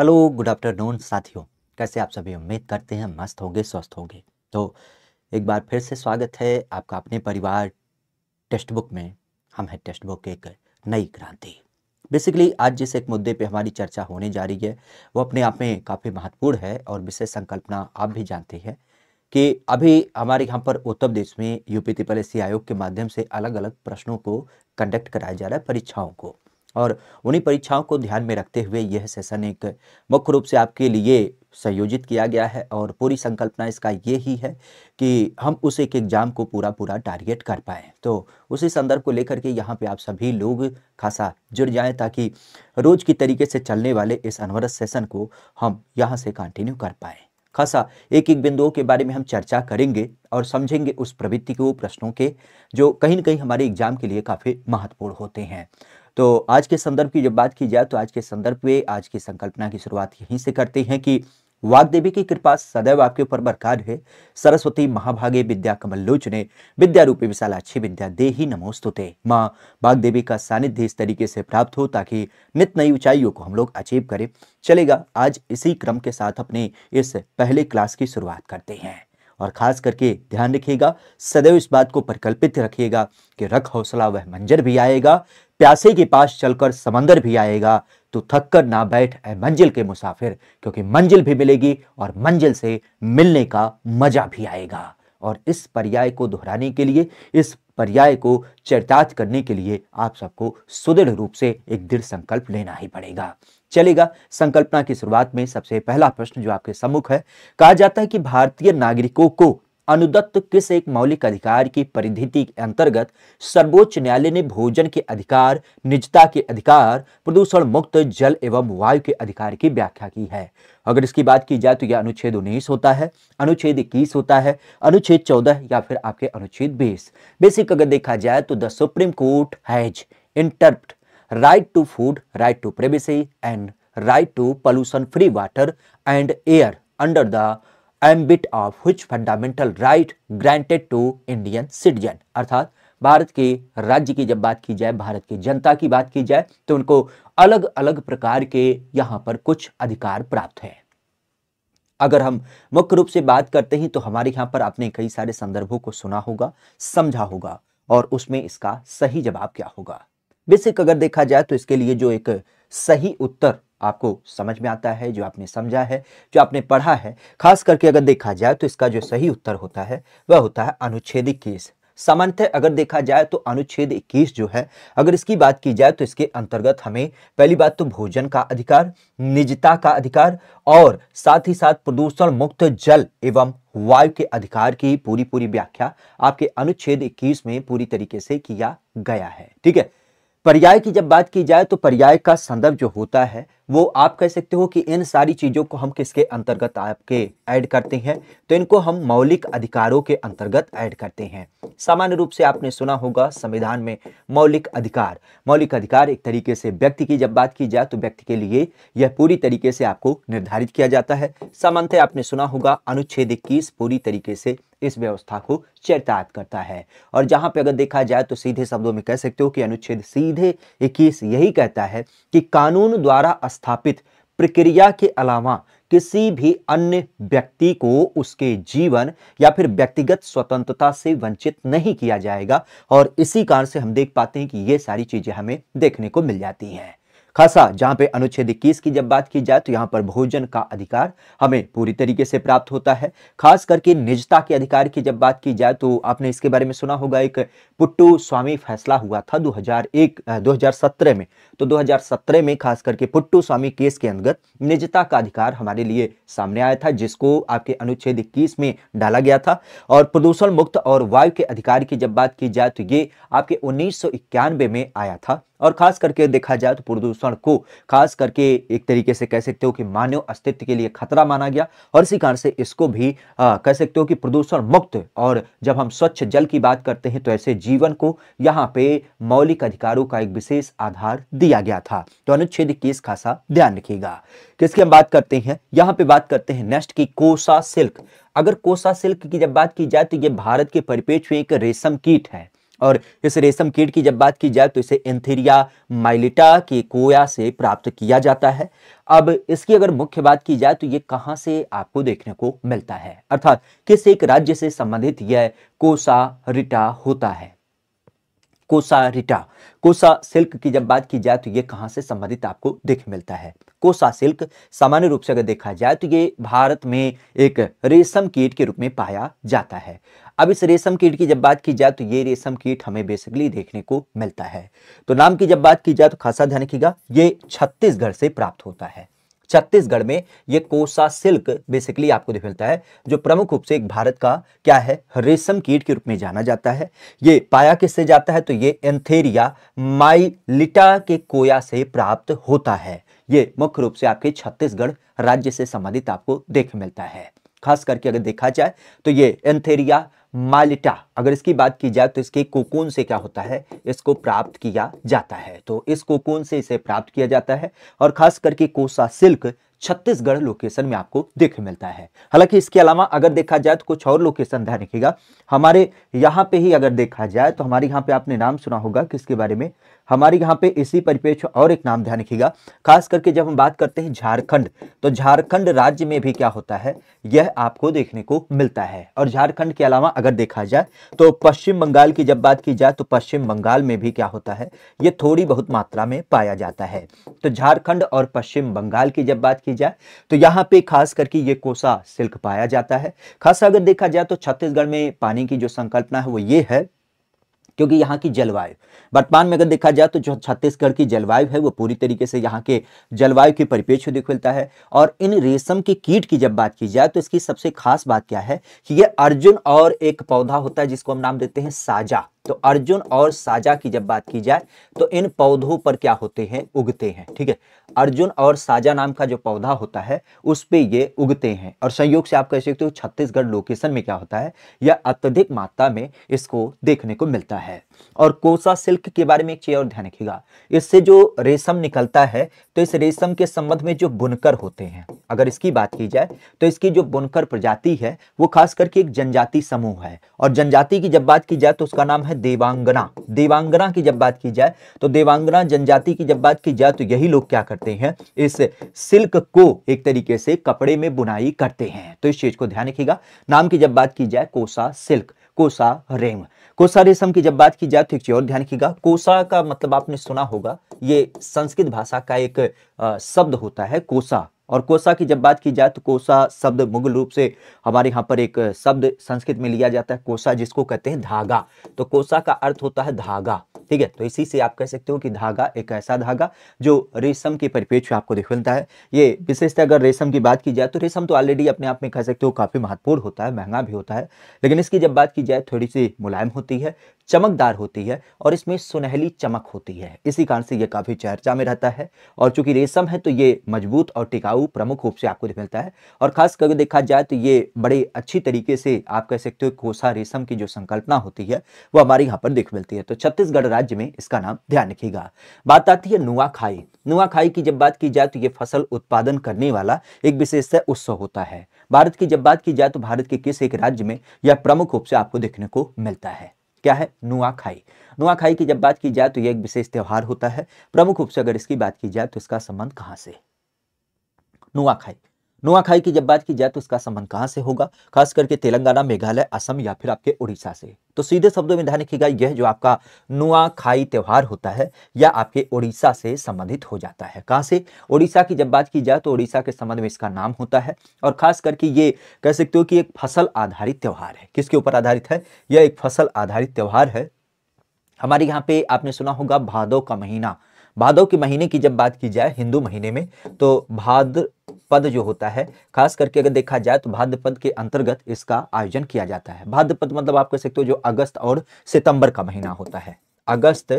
hello good afternoon साथियों कैसे आप सभी उम्मीद करते हैं मस्त होंगे स्वस्थ होंगे तो एक बार फिर से स्वागत है आपका अपने परिवार टेक्स्ट बुक में हम हैं टेक्स्ट बुक एक नई क्रांति बेसिकली आज जिस एक मुद्दे पे हमारी चर्चा होने जा रही है वो अपने आप में काफ़ी महत्वपूर्ण है और विशेष संकल्पना आप भी जानते हैं कि अभी हमारे यहाँ पर उत्तर प्रदेश में यूपी त्रिपल आयोग के माध्यम से अलग अलग प्रश्नों को कंडक्ट कराया जा रहा है परीक्षाओं को और उन्हीं परीक्षाओं को ध्यान में रखते हुए यह सेशन एक मुख्य रूप से आपके लिए संयोजित किया गया है और पूरी संकल्पना इसका ये ही है कि हम उस एक एग्ज़ाम को पूरा पूरा टारगेट कर पाएँ तो उसी संदर्भ को लेकर के यहाँ पे आप सभी लोग खासा जुड़ जाएं ताकि रोज़ की तरीके से चलने वाले इस अनवरत सेशन को हम यहाँ से कंटिन्यू कर पाएँ खासा एक एक बिंदुओं के बारे में हम चर्चा करेंगे और समझेंगे उस प्रवृत्ति के वो प्रश्नों के जो कहीं ना कहीं हमारे एग्जाम के लिए काफ़ी महत्वपूर्ण होते हैं तो आज के संदर्भ की जब बात की जाए तो आज के संदर्भ में आज की संकल्पना की शुरुआत यहीं से करते हैं कि वाग्देवी की कृपा सदैव आपके ऊपर बरकार है सरस्वती महाभागे विद्या कमल लोचने विद्या रूपी अच्छी विद्या दे ही नमोस्तुते माँ वाग्देवी का सानिध्य इस तरीके से प्राप्त हो ताकि नित नई ऊंचाइयों को हम लोग अचीव करें चलेगा आज इसी क्रम के साथ अपने इस पहले क्लास की शुरुआत करते हैं और खास करके ध्यान रखिएगा सदैव इस बात को परिकल्पित रखिएगा कि रख हौसला वह मंजर भी आएगा प्यासे के पास चलकर समंदर भी आएगा तो थक कर ना बैठ ए मंजिल के मुसाफिर क्योंकि मंजिल भी मिलेगी और मंजिल से मिलने का मजा भी आएगा और इस पर्याय को दोहराने के लिए इस पर्याय को चरितार्थ करने के लिए आप सबको सुदृढ़ रूप से एक दृढ़ संकल्प लेना ही पड़ेगा चलेगा संकल्पना की शुरुआत में सबसे पहला प्रश्न जो आपके सम्मुख है कहा जाता है कि भारतीय नागरिकों को अनुदत्त किस एक मौलिक अधिकार की परिधिति के अंतर्गत सर्वोच्च न्यायालय ने भोजन के अधिकार निजता के अधिकार प्रदूषण मुक्त जल एवं वायु के अधिकार की व्याख्या की है अगर इसकी बात की जाए तो यह अनुच्छेद उन्नीस होता है अनुच्छेद इक्कीस होता है अनुच्छेद चौदह या फिर आपके अनुच्छेद बीस बेसिक अगर देखा जाए तो the supreme court has interpret right to food right to privacy and right to pollution free water and air under the ambit of such fundamental right granted to Indian citizen अर्थात भारत के राज्य की जब बात की जाए भारत की जनता की बात की जाए तो उनको अलग अलग प्रकार के यहाँ पर कुछ अधिकार प्राप्त हैं अगर हम मुख्य रूप से बात करते हैं तो हमारे यहाँ पर आपने कई सारे संदर्भों को सुना होगा समझा होगा और उसमें इसका सही जवाब क्या होगा बेसिक अगर देखा जाए तो इसके लिए जो एक सही उत्तर आपको समझ में आता है जो आपने समझा है जो आपने पढ़ा है खास करके अगर देखा जाए तो इसका जो सही उत्तर होता है वह होता है अनुच्छेद इक्कीस सामान्यतः अगर देखा जाए तो अनुच्छेद 21 जो है अगर इसकी बात की जाए तो इसके अंतर्गत हमें पहली बात तो भोजन का अधिकार निजता का अधिकार और साथ ही साथ प्रदूषण मुक्त जल एवं वायु के अधिकार की पूरी पूरी व्याख्या आपके अनुच्छेद 21 में पूरी तरीके से किया गया है ठीक है पर्याय की जब बात की जाए तो पर्याय का संदर्भ जो होता है वो आप कह सकते हो कि इन सारी चीज़ों को हम किसके अंतर्गत आपके ऐड करते हैं तो इनको हम मौलिक अधिकारों के अंतर्गत ऐड करते हैं सामान्य रूप से आपने सुना होगा संविधान में मौलिक अधिकार मौलिक अधिकार एक तरीके से व्यक्ति की जब बात की जाए तो व्यक्ति के लिए यह पूरी तरीके से आपको निर्धारित किया जाता है सामान्य आपने सुना होगा अनुच्छेद इक्कीस पूरी तरीके से इस व्यवस्था को चरितार्थ करता है और जहां पे अगर देखा जाए तो सीधे शब्दों में कह सकते हो कि अनुच्छेद सीधे इक्कीस यही कहता है कि कानून द्वारा स्थापित प्रक्रिया के अलावा किसी भी अन्य व्यक्ति को उसके जीवन या फिर व्यक्तिगत स्वतंत्रता से वंचित नहीं किया जाएगा और इसी कारण से हम देख पाते हैं कि ये सारी चीज़ें हमें देखने को मिल जाती हैं खासा जहां पे अनुच्छेद इक्कीस की जब बात की जाए तो यहां पर भोजन का अधिकार हमें पूरी तरीके से प्राप्त होता है खास करके निजता के अधिकार की जब बात की जाए तो आपने इसके बारे में सुना होगा एक पुट्टू स्वामी फैसला हुआ था 2001 2017 में तो 2017 में खास करके पुट्टू स्वामी केस के अंतर्गत निजता का अधिकार हमारे लिए सामने आया था जिसको आपके अनुच्छेद इक्कीस में डाला गया था और प्रदूषण मुक्त और वायु के अधिकार की जब बात की जाए तो ये आपके उन्नीस में आया था और खास करके देखा जाए तो प्रदूषण को खास करके एक तरीके से कह सकते हो कि मानव अस्तित्व के लिए खतरा माना गया और इसी कारण से इसको भी आ, कह सकते हो कि प्रदूषण मुक्त और जब हम स्वच्छ जल की बात करते हैं तो ऐसे जीवन को यहाँ पे मौलिक अधिकारों का एक विशेष आधार दिया गया था तो अनुच्छेद इक्कीस खासा ध्यान रखिएगा किसकी हम बात करते हैं यहाँ पे बात करते हैं नेक्स्ट की कोसा सिल्क अगर कोसा सिल्क की जब बात की जाए तो ये भारत के परिपेक्ष में एक रेशम कीट है और इस रेशम कीट की जब बात की जाए तो इसे एंथीरिया माइलिटा के कोया से प्राप्त किया जाता है अब इसकी अगर मुख्य बात की जाए तो ये कहाँ से आपको देखने को मिलता है अर्थात किस एक राज्य से संबंधित यह कोसा रिटा होता है कोसा रिटा कोसा सिल्क की जब बात की जाए तो ये कहाँ से संबंधित आपको देख मिलता है कोसा सिल्क सामान्य रूप से अगर देखा जाए तो ये भारत में एक रेशम कीट के रूप में पाया जाता है अब इस रेशम कीट की जब बात की जाए तो ये रेशम कीट हमें बेसिकली देखने को मिलता है तो नाम की जब बात की जाए तो खासा ध्यान रखिएगा ये छत्तीसगढ़ से प्राप्त होता है छत्तीसगढ़ में ये कोसा सिल्क बेसिकली आपको मिलता है जो प्रमुख रूप से एक भारत का क्या है रेशम कीट के रूप में जाना जाता है ये पाया किससे जाता है तो ये एंथेरिया माइलिटा के कोया से प्राप्त होता है ये मुख्य रूप से आपके छत्तीसगढ़ राज्य से संबंधित आपको देख मिलता है खास करके अगर देखा जाए तो ये एंथेरिया मालिटा अगर इसकी बात की जाए तो इसके कोकून से क्या होता है इसको प्राप्त किया जाता है तो इस कोकून से इसे प्राप्त किया जाता है और खास करके कोसा सिल्क छत्तीसगढ़ लोकेशन में आपको देखने मिलता है हालांकि इसके अलावा अगर देखा जाए तो कुछ और लोकेशन ध्यान रखिएगा हमारे यहाँ पे ही अगर देखा जाए तो हमारे यहाँ पे आपने नाम सुना होगा किसके बारे में हमारे यहाँ पे इसी परिपेक्ष और एक नाम ध्यान रखिएगा खास करके जब हम बात करते हैं झारखंड तो झारखंड राज्य में भी क्या होता है यह आपको देखने को मिलता है और झारखंड के अलावा अगर देखा जाए तो पश्चिम बंगाल की जब बात की जाए तो पश्चिम बंगाल में भी क्या होता है ये थोड़ी बहुत मात्रा में पाया जाता है तो झारखंड और पश्चिम बंगाल की जब बात की जाए तो यहाँ पे खास करके ये कोसा सिल्क पाया जाता है खासा अगर देखा जाए तो छत्तीसगढ़ में पानी की जो संकल्पना है वो ये है क्योंकि यहाँ की जलवायु वर्तमान में अगर देखा जाए तो जो छत्तीसगढ़ की जलवायु है वो पूरी तरीके से यहाँ के जलवायु के परिपेक्ष देख मिलता है और इन रेशम के कीट की जब बात की जाए तो इसकी सबसे खास बात क्या है कि ये अर्जुन और एक पौधा होता है जिसको हम नाम देते हैं साजा तो अर्जुन और साजा की जब बात की जाए तो इन पौधों पर क्या होते हैं उगते हैं ठीक है अर्जुन और साजा नाम का जो पौधा होता है उस पर ये उगते हैं और संयोग से आप कह सकते हो छत्तीसगढ़ लोकेशन में क्या होता है यह अत्यधिक मात्रा में इसको देखने को मिलता है और कोसा सिल्क के बारे में एक चीज और ध्यान रखिएगा इससे जो रेशम निकलता है तो इस रेशम के संबंध में जो बुनकर होते हैं अगर इसकी बात की जाए तो इसकी जो बुनकर प्रजाति है वो खास करके एक जनजाति समूह है और जनजाति की जब बात की जाए तो उसका नाम है देवांगना देवांगना की जब बात की जाए तो देवांगना जनजाति की जब बात की जाए तो यही लोग क्या करते हैं इस सिल्क को एक तरीके से कपड़े में बुनाई करते हैं तो इस चीज को ध्यान रखिएगा नाम की जब बात की जाए कोसा सिल्क कोसा रेम कोसा रेशम की जब बात की जाए तो एक चीज और ध्यान रखिएगा कोसा का मतलब आपने सुना होगा ये संस्कृत भाषा का एक आ, शब्द होता है कोसा और कोसा की जब बात की जाए तो कोसा शब्द मुगल रूप से हमारे यहाँ पर एक शब्द संस्कृत में लिया जाता है कोसा जिसको कहते हैं धागा तो कोसा का अर्थ होता है धागा ठीक है तो इसी से आप कह सकते हो कि धागा एक ऐसा धागा जो रेशम के परिपेक्ष आपको दिखलता है ये विशेषतः अगर रेशम की बात की जाए तो रेशम तो ऑलरेडी अपने आप में कह सकते हो काफ़ी महत्वपूर्ण होता है महंगा भी होता है लेकिन इसकी जब बात की जाए थोड़ी सी मुलायम होती है चमकदार होती है और इसमें सुनहली चमक होती है इसी कारण से ये काफ़ी चर्चा में रहता है और चूंकि रेशम है तो ये मजबूत और टिकाऊ प्रमुख रूप से आपको मिलता है और खास करके देखा जाए तो ये बड़े अच्छी तरीके से आप कह सकते हो कोसा रेशम की जो संकल्पना होती है वो हमारे यहाँ पर देख मिलती है तो छत्तीसगढ़ राज्य में इसका नाम ध्यान रखिएगा बात आती है नुआखाई नुआखाई की जब बात की जाए तो ये फसल उत्पादन करने वाला एक विशेष उत्सव होता है भारत की जब बात की जाए तो भारत के किस एक राज्य में यह प्रमुख रूप से आपको देखने को मिलता है क्या है नुआखाई नुआखाई की जब बात की जाए तो यह एक विशेष त्यौहार होता है प्रमुख रूप से अगर इसकी बात की जाए तो इसका संबंध कहां से नुआखाई नुआखाई की जब बात की जाए तो इसका संबंध कहाँ से होगा खास करके तेलंगाना मेघालय असम या फिर आपके उड़ीसा से तो सीधे शब्दों में ध्यान रखिएगा यह जो आपका नुआखाई त्यौहार होता है या आपके उड़ीसा से संबंधित हो जाता है कहाँ से उड़ीसा की जब बात की जाए तो उड़ीसा के संबंध में इसका नाम होता है और खास करके ये कह सकते हो कि एक फसल आधारित त्यौहार है किसके ऊपर आधारित है यह एक फसल आधारित त्यौहार है हमारे यहाँ पे आपने सुना होगा भादो का महीना भादव के महीने की जब बात की जाए हिंदू महीने में तो भाद्र पद जो होता है खास करके अगर देखा जाए तो भाद्रपद के अंतर्गत इसका आयोजन किया जाता है भाद्रपद मतलब आप कह सकते हो जो अगस्त और सितंबर का महीना होता है अगस्त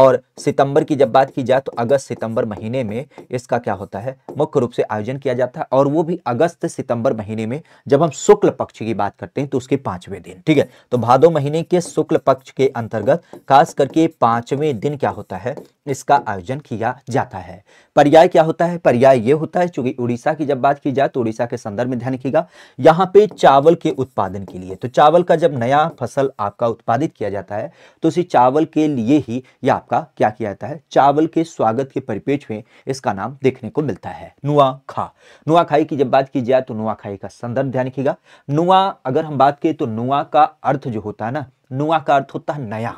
और सितंबर की जब बात की जाए तो अगस्त सितंबर महीने में इसका क्या होता है मुख्य रूप से आयोजन किया जाता है और वो भी अगस्त सितंबर महीने में जब हम शुक्ल पक्ष की बात करते हैं तो उसके पांचवें दिन ठीक है तो भादो महीने के शुक्ल पक्ष के अंतर्गत खास करके पांचवें दिन क्या होता है इसका आयोजन किया जाता है पर्याय क्या होता है पर्याय ये होता है चूंकि उड़ीसा की जब बात की जाए तो उड़ीसा के संदर्भ में ध्यान रखिएगा यहाँ पे चावल के उत्पादन के लिए तो चावल का जब नया फसल आपका उत्पादित किया जाता है तो उसी चावल के लिए ही यह आपका क्या किया जाता है चावल के स्वागत के परिपेक्ष में इसका नाम देखने को मिलता है नुआ खा खाई की जब बात की जाए तो खाई का संदर्भ ध्यान रखिएगा नुआ अगर हम बात करें तो नुआ का अर्थ जो होता है ना नुआ का अर्थ होता है नया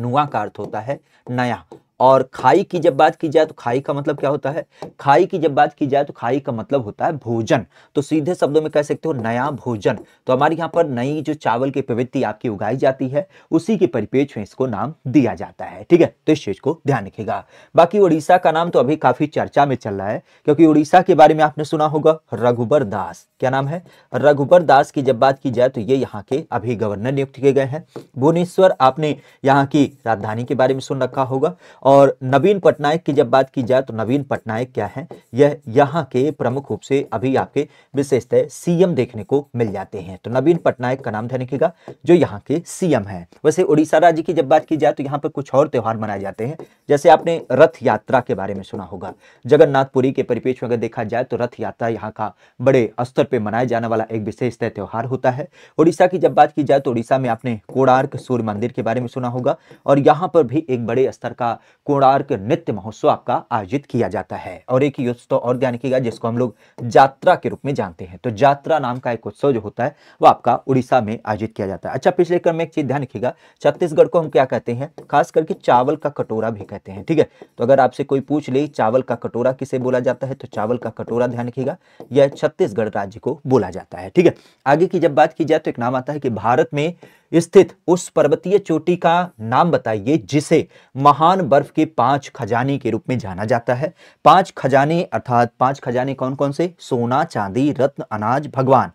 नुआ का अर्थ होता है नया और खाई की जब बात की जाए तो खाई का मतलब क्या होता है खाई की जब बात की जाए तो खाई का मतलब होता है भोजन तो सीधे शब्दों में कह सकते हो नया भोजन तो हमारे यहाँ पर नई जो चावल की प्रवृत्ति आपकी उगाई जाती है उसी के परिपेक्ष में इसको नाम दिया जाता है ठीक है तो इस चीज को ध्यान रखेगा बाकी उड़ीसा का नाम तो अभी काफी चर्चा में चल रहा है क्योंकि उड़ीसा के बारे में आपने सुना होगा रघुबर दास क्या नाम है रघुबर दास की जब बात की जाए तो ये यहाँ के अभी गवर्नर नियुक्त किए गए हैं भुवनेश्वर आपने यहाँ की राजधानी के बारे में सुन रखा होगा और नवीन पटनायक की जब बात की जाए तो नवीन पटनायक क्या है यह यहाँ के प्रमुख रूप से अभी आपके विशेषतः सीएम देखने को मिल जाते हैं तो नवीन पटनायक का नाम ध्यान रखिएगा जो यहाँ के सीएम है वैसे उड़ीसा राज्य की जब बात की जाए तो यहाँ पर कुछ और त्यौहार मनाए जाते हैं जैसे आपने रथ यात्रा के बारे में सुना होगा जगन्नाथपुरी के परिपेक्ष में अगर देखा जाए तो रथ यात्रा यहाँ का बड़े स्तर पर मनाया जाने वाला एक विशेषतः त्यौहार होता है उड़ीसा की जब बात की जाए तो उड़ीसा में आपने कोणार्क सूर्य मंदिर के बारे में सुना होगा और यहाँ पर भी एक बड़े स्तर का कोणार्क नृत्य महोत्सव आपका आयोजित किया जाता है और एक उत्सव तो और ध्यान रखिएगा जिसको हम लोग जात्रा के रूप में जानते हैं तो जात्रा नाम का एक उत्सव जो होता है वो आपका उड़ीसा में आयोजित किया जाता है अच्छा पिछले क्रम में एक चीज ध्यान रखिएगा छत्तीसगढ़ को हम क्या कहते हैं खास करके चावल का कटोरा भी कहते हैं ठीक है तो अगर आपसे कोई पूछ ले चावल का कटोरा किसे बोला जाता है तो चावल का कटोरा ध्यान रखिएगा यह छत्तीसगढ़ राज्य को बोला जाता है ठीक है आगे की जब बात की जाए तो एक नाम आता है कि भारत में स्थित उस पर्वतीय चोटी का नाम बताइए जिसे महान बर्फ के पांच खजाने के रूप में जाना जाता है पांच खजाने अर्थात पांच खजाने कौन कौन से सोना चांदी रत्न अनाज भगवान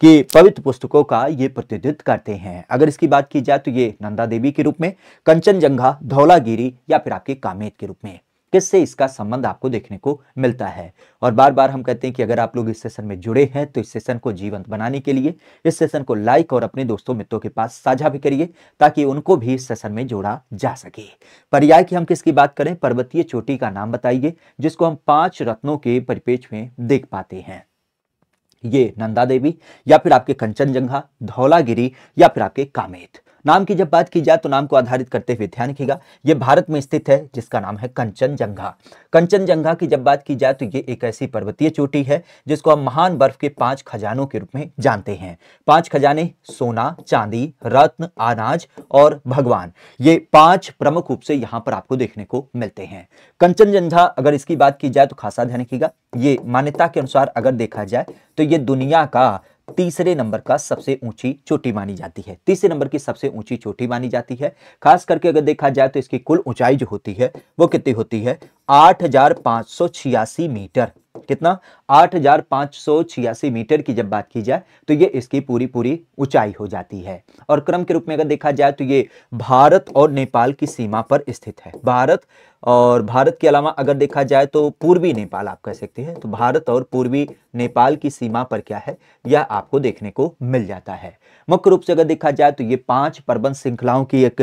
के पवित्र पुस्तकों का ये प्रतिनिधित्व करते हैं अगर इसकी बात की जाए तो ये नंदा देवी के रूप में कंचनजंगा धौलागिरी या फिर आपके कामेत के रूप में किससे इसका संबंध आपको देखने को मिलता है और बार बार हम कहते हैं कि अगर आप लोग इस सेशन में जुड़े हैं तो इस सेशन को जीवंत बनाने के लिए इस सेशन को लाइक और अपने दोस्तों मित्रों के पास साझा भी करिए ताकि उनको भी इस सेशन में जोड़ा जा सके पर्याय की हम किसकी बात करें पर्वतीय चोटी का नाम बताइए जिसको हम पांच रत्नों के परिपेक्ष में देख पाते हैं ये नंदा देवी या फिर आपके कंचनजंघा धौलागिरी या फिर आपके कामेत नाम की जब बात की जाए तो नाम को आधारित करते हुए ध्यान रखिएगा ये भारत में स्थित है जिसका नाम है कंचनजंघा कंचनजंघा की जब बात की जाए तो ये एक ऐसी पर्वतीय चोटी है जिसको हम महान बर्फ के पांच खजानों के रूप में जानते हैं पांच खजाने सोना चांदी रत्न अनाज और भगवान ये पांच प्रमुख रूप से यहाँ पर आपको देखने को मिलते हैं कंचनजंघा अगर इसकी बात की जाए तो खासा ध्यान रखिएगा ये मान्यता के अनुसार अगर देखा जाए तो ये दुनिया का तीसरे नंबर का सबसे ऊंची चोटी मानी जाती है तीसरे नंबर की सबसे ऊंची चोटी मानी जाती है खास करके अगर देखा जाए तो इसकी कुल ऊंचाई जो होती है वो कितनी होती है आठ मीटर कितना आठ मीटर की जब बात की जाए तो ये इसकी पूरी पूरी ऊंचाई हो जाती है और क्रम के रूप में अगर देखा जाए तो ये भारत और नेपाल की सीमा पर स्थित है भारत और भारत के अलावा अगर देखा जाए तो पूर्वी नेपाल आप कह सकते हैं तो भारत और पूर्वी नेपाल की सीमा पर क्या है यह आपको देखने को मिल जाता है मुख्य रूप से अगर देखा जाए तो ये पांच पर्वत श्रृंखलाओं की एक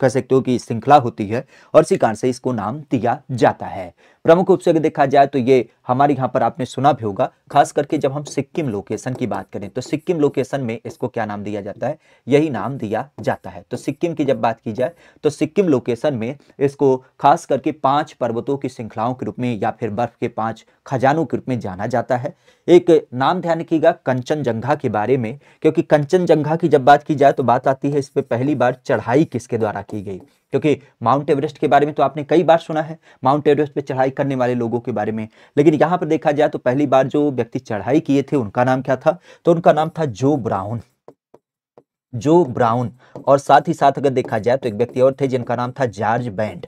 कह सकते हो कि श्रृंखला होती है और इसी कारण से इसको नाम दिया जाता है प्रमुख रूप से अगर देखा जाए तो ये हमारे यहाँ पर आपने सुना भी होगा खास करके जब हम सिक्किम लोकेशन की बात करें तो सिक्किम लोकेशन में इसको क्या नाम दिया जाता है यही नाम दिया जाता है तो सिक्किम की जब बात की जाए तो सिक्किम लोकेशन में इसको खास करके पांच पर्वतों की श्रृंखलाओं के रूप में या फिर बर्फ के पांच खजानों के रूप में जाना जाता है एक नाम ध्यान रखिएगा कंचनजंघा के बारे में क्योंकि कंचनजंघा की जब बात की जाए तो बात आती है इस पर पहली बार चढ़ाई किसके द्वारा की गई क्योंकि माउंट एवरेस्ट के बारे में तो आपने कई बार सुना है माउंट एवरेस्ट पर चढ़ाई करने वाले लोगों के बारे में लेकिन यहाँ पर देखा जाए तो पहली बार जो व्यक्ति चढ़ाई किए थे उनका नाम क्या था तो उनका नाम था जो ब्राउन जो ब्राउन और साथ ही साथ अगर देखा जाए तो एक व्यक्ति और थे जिनका नाम था जॉर्ज बैंड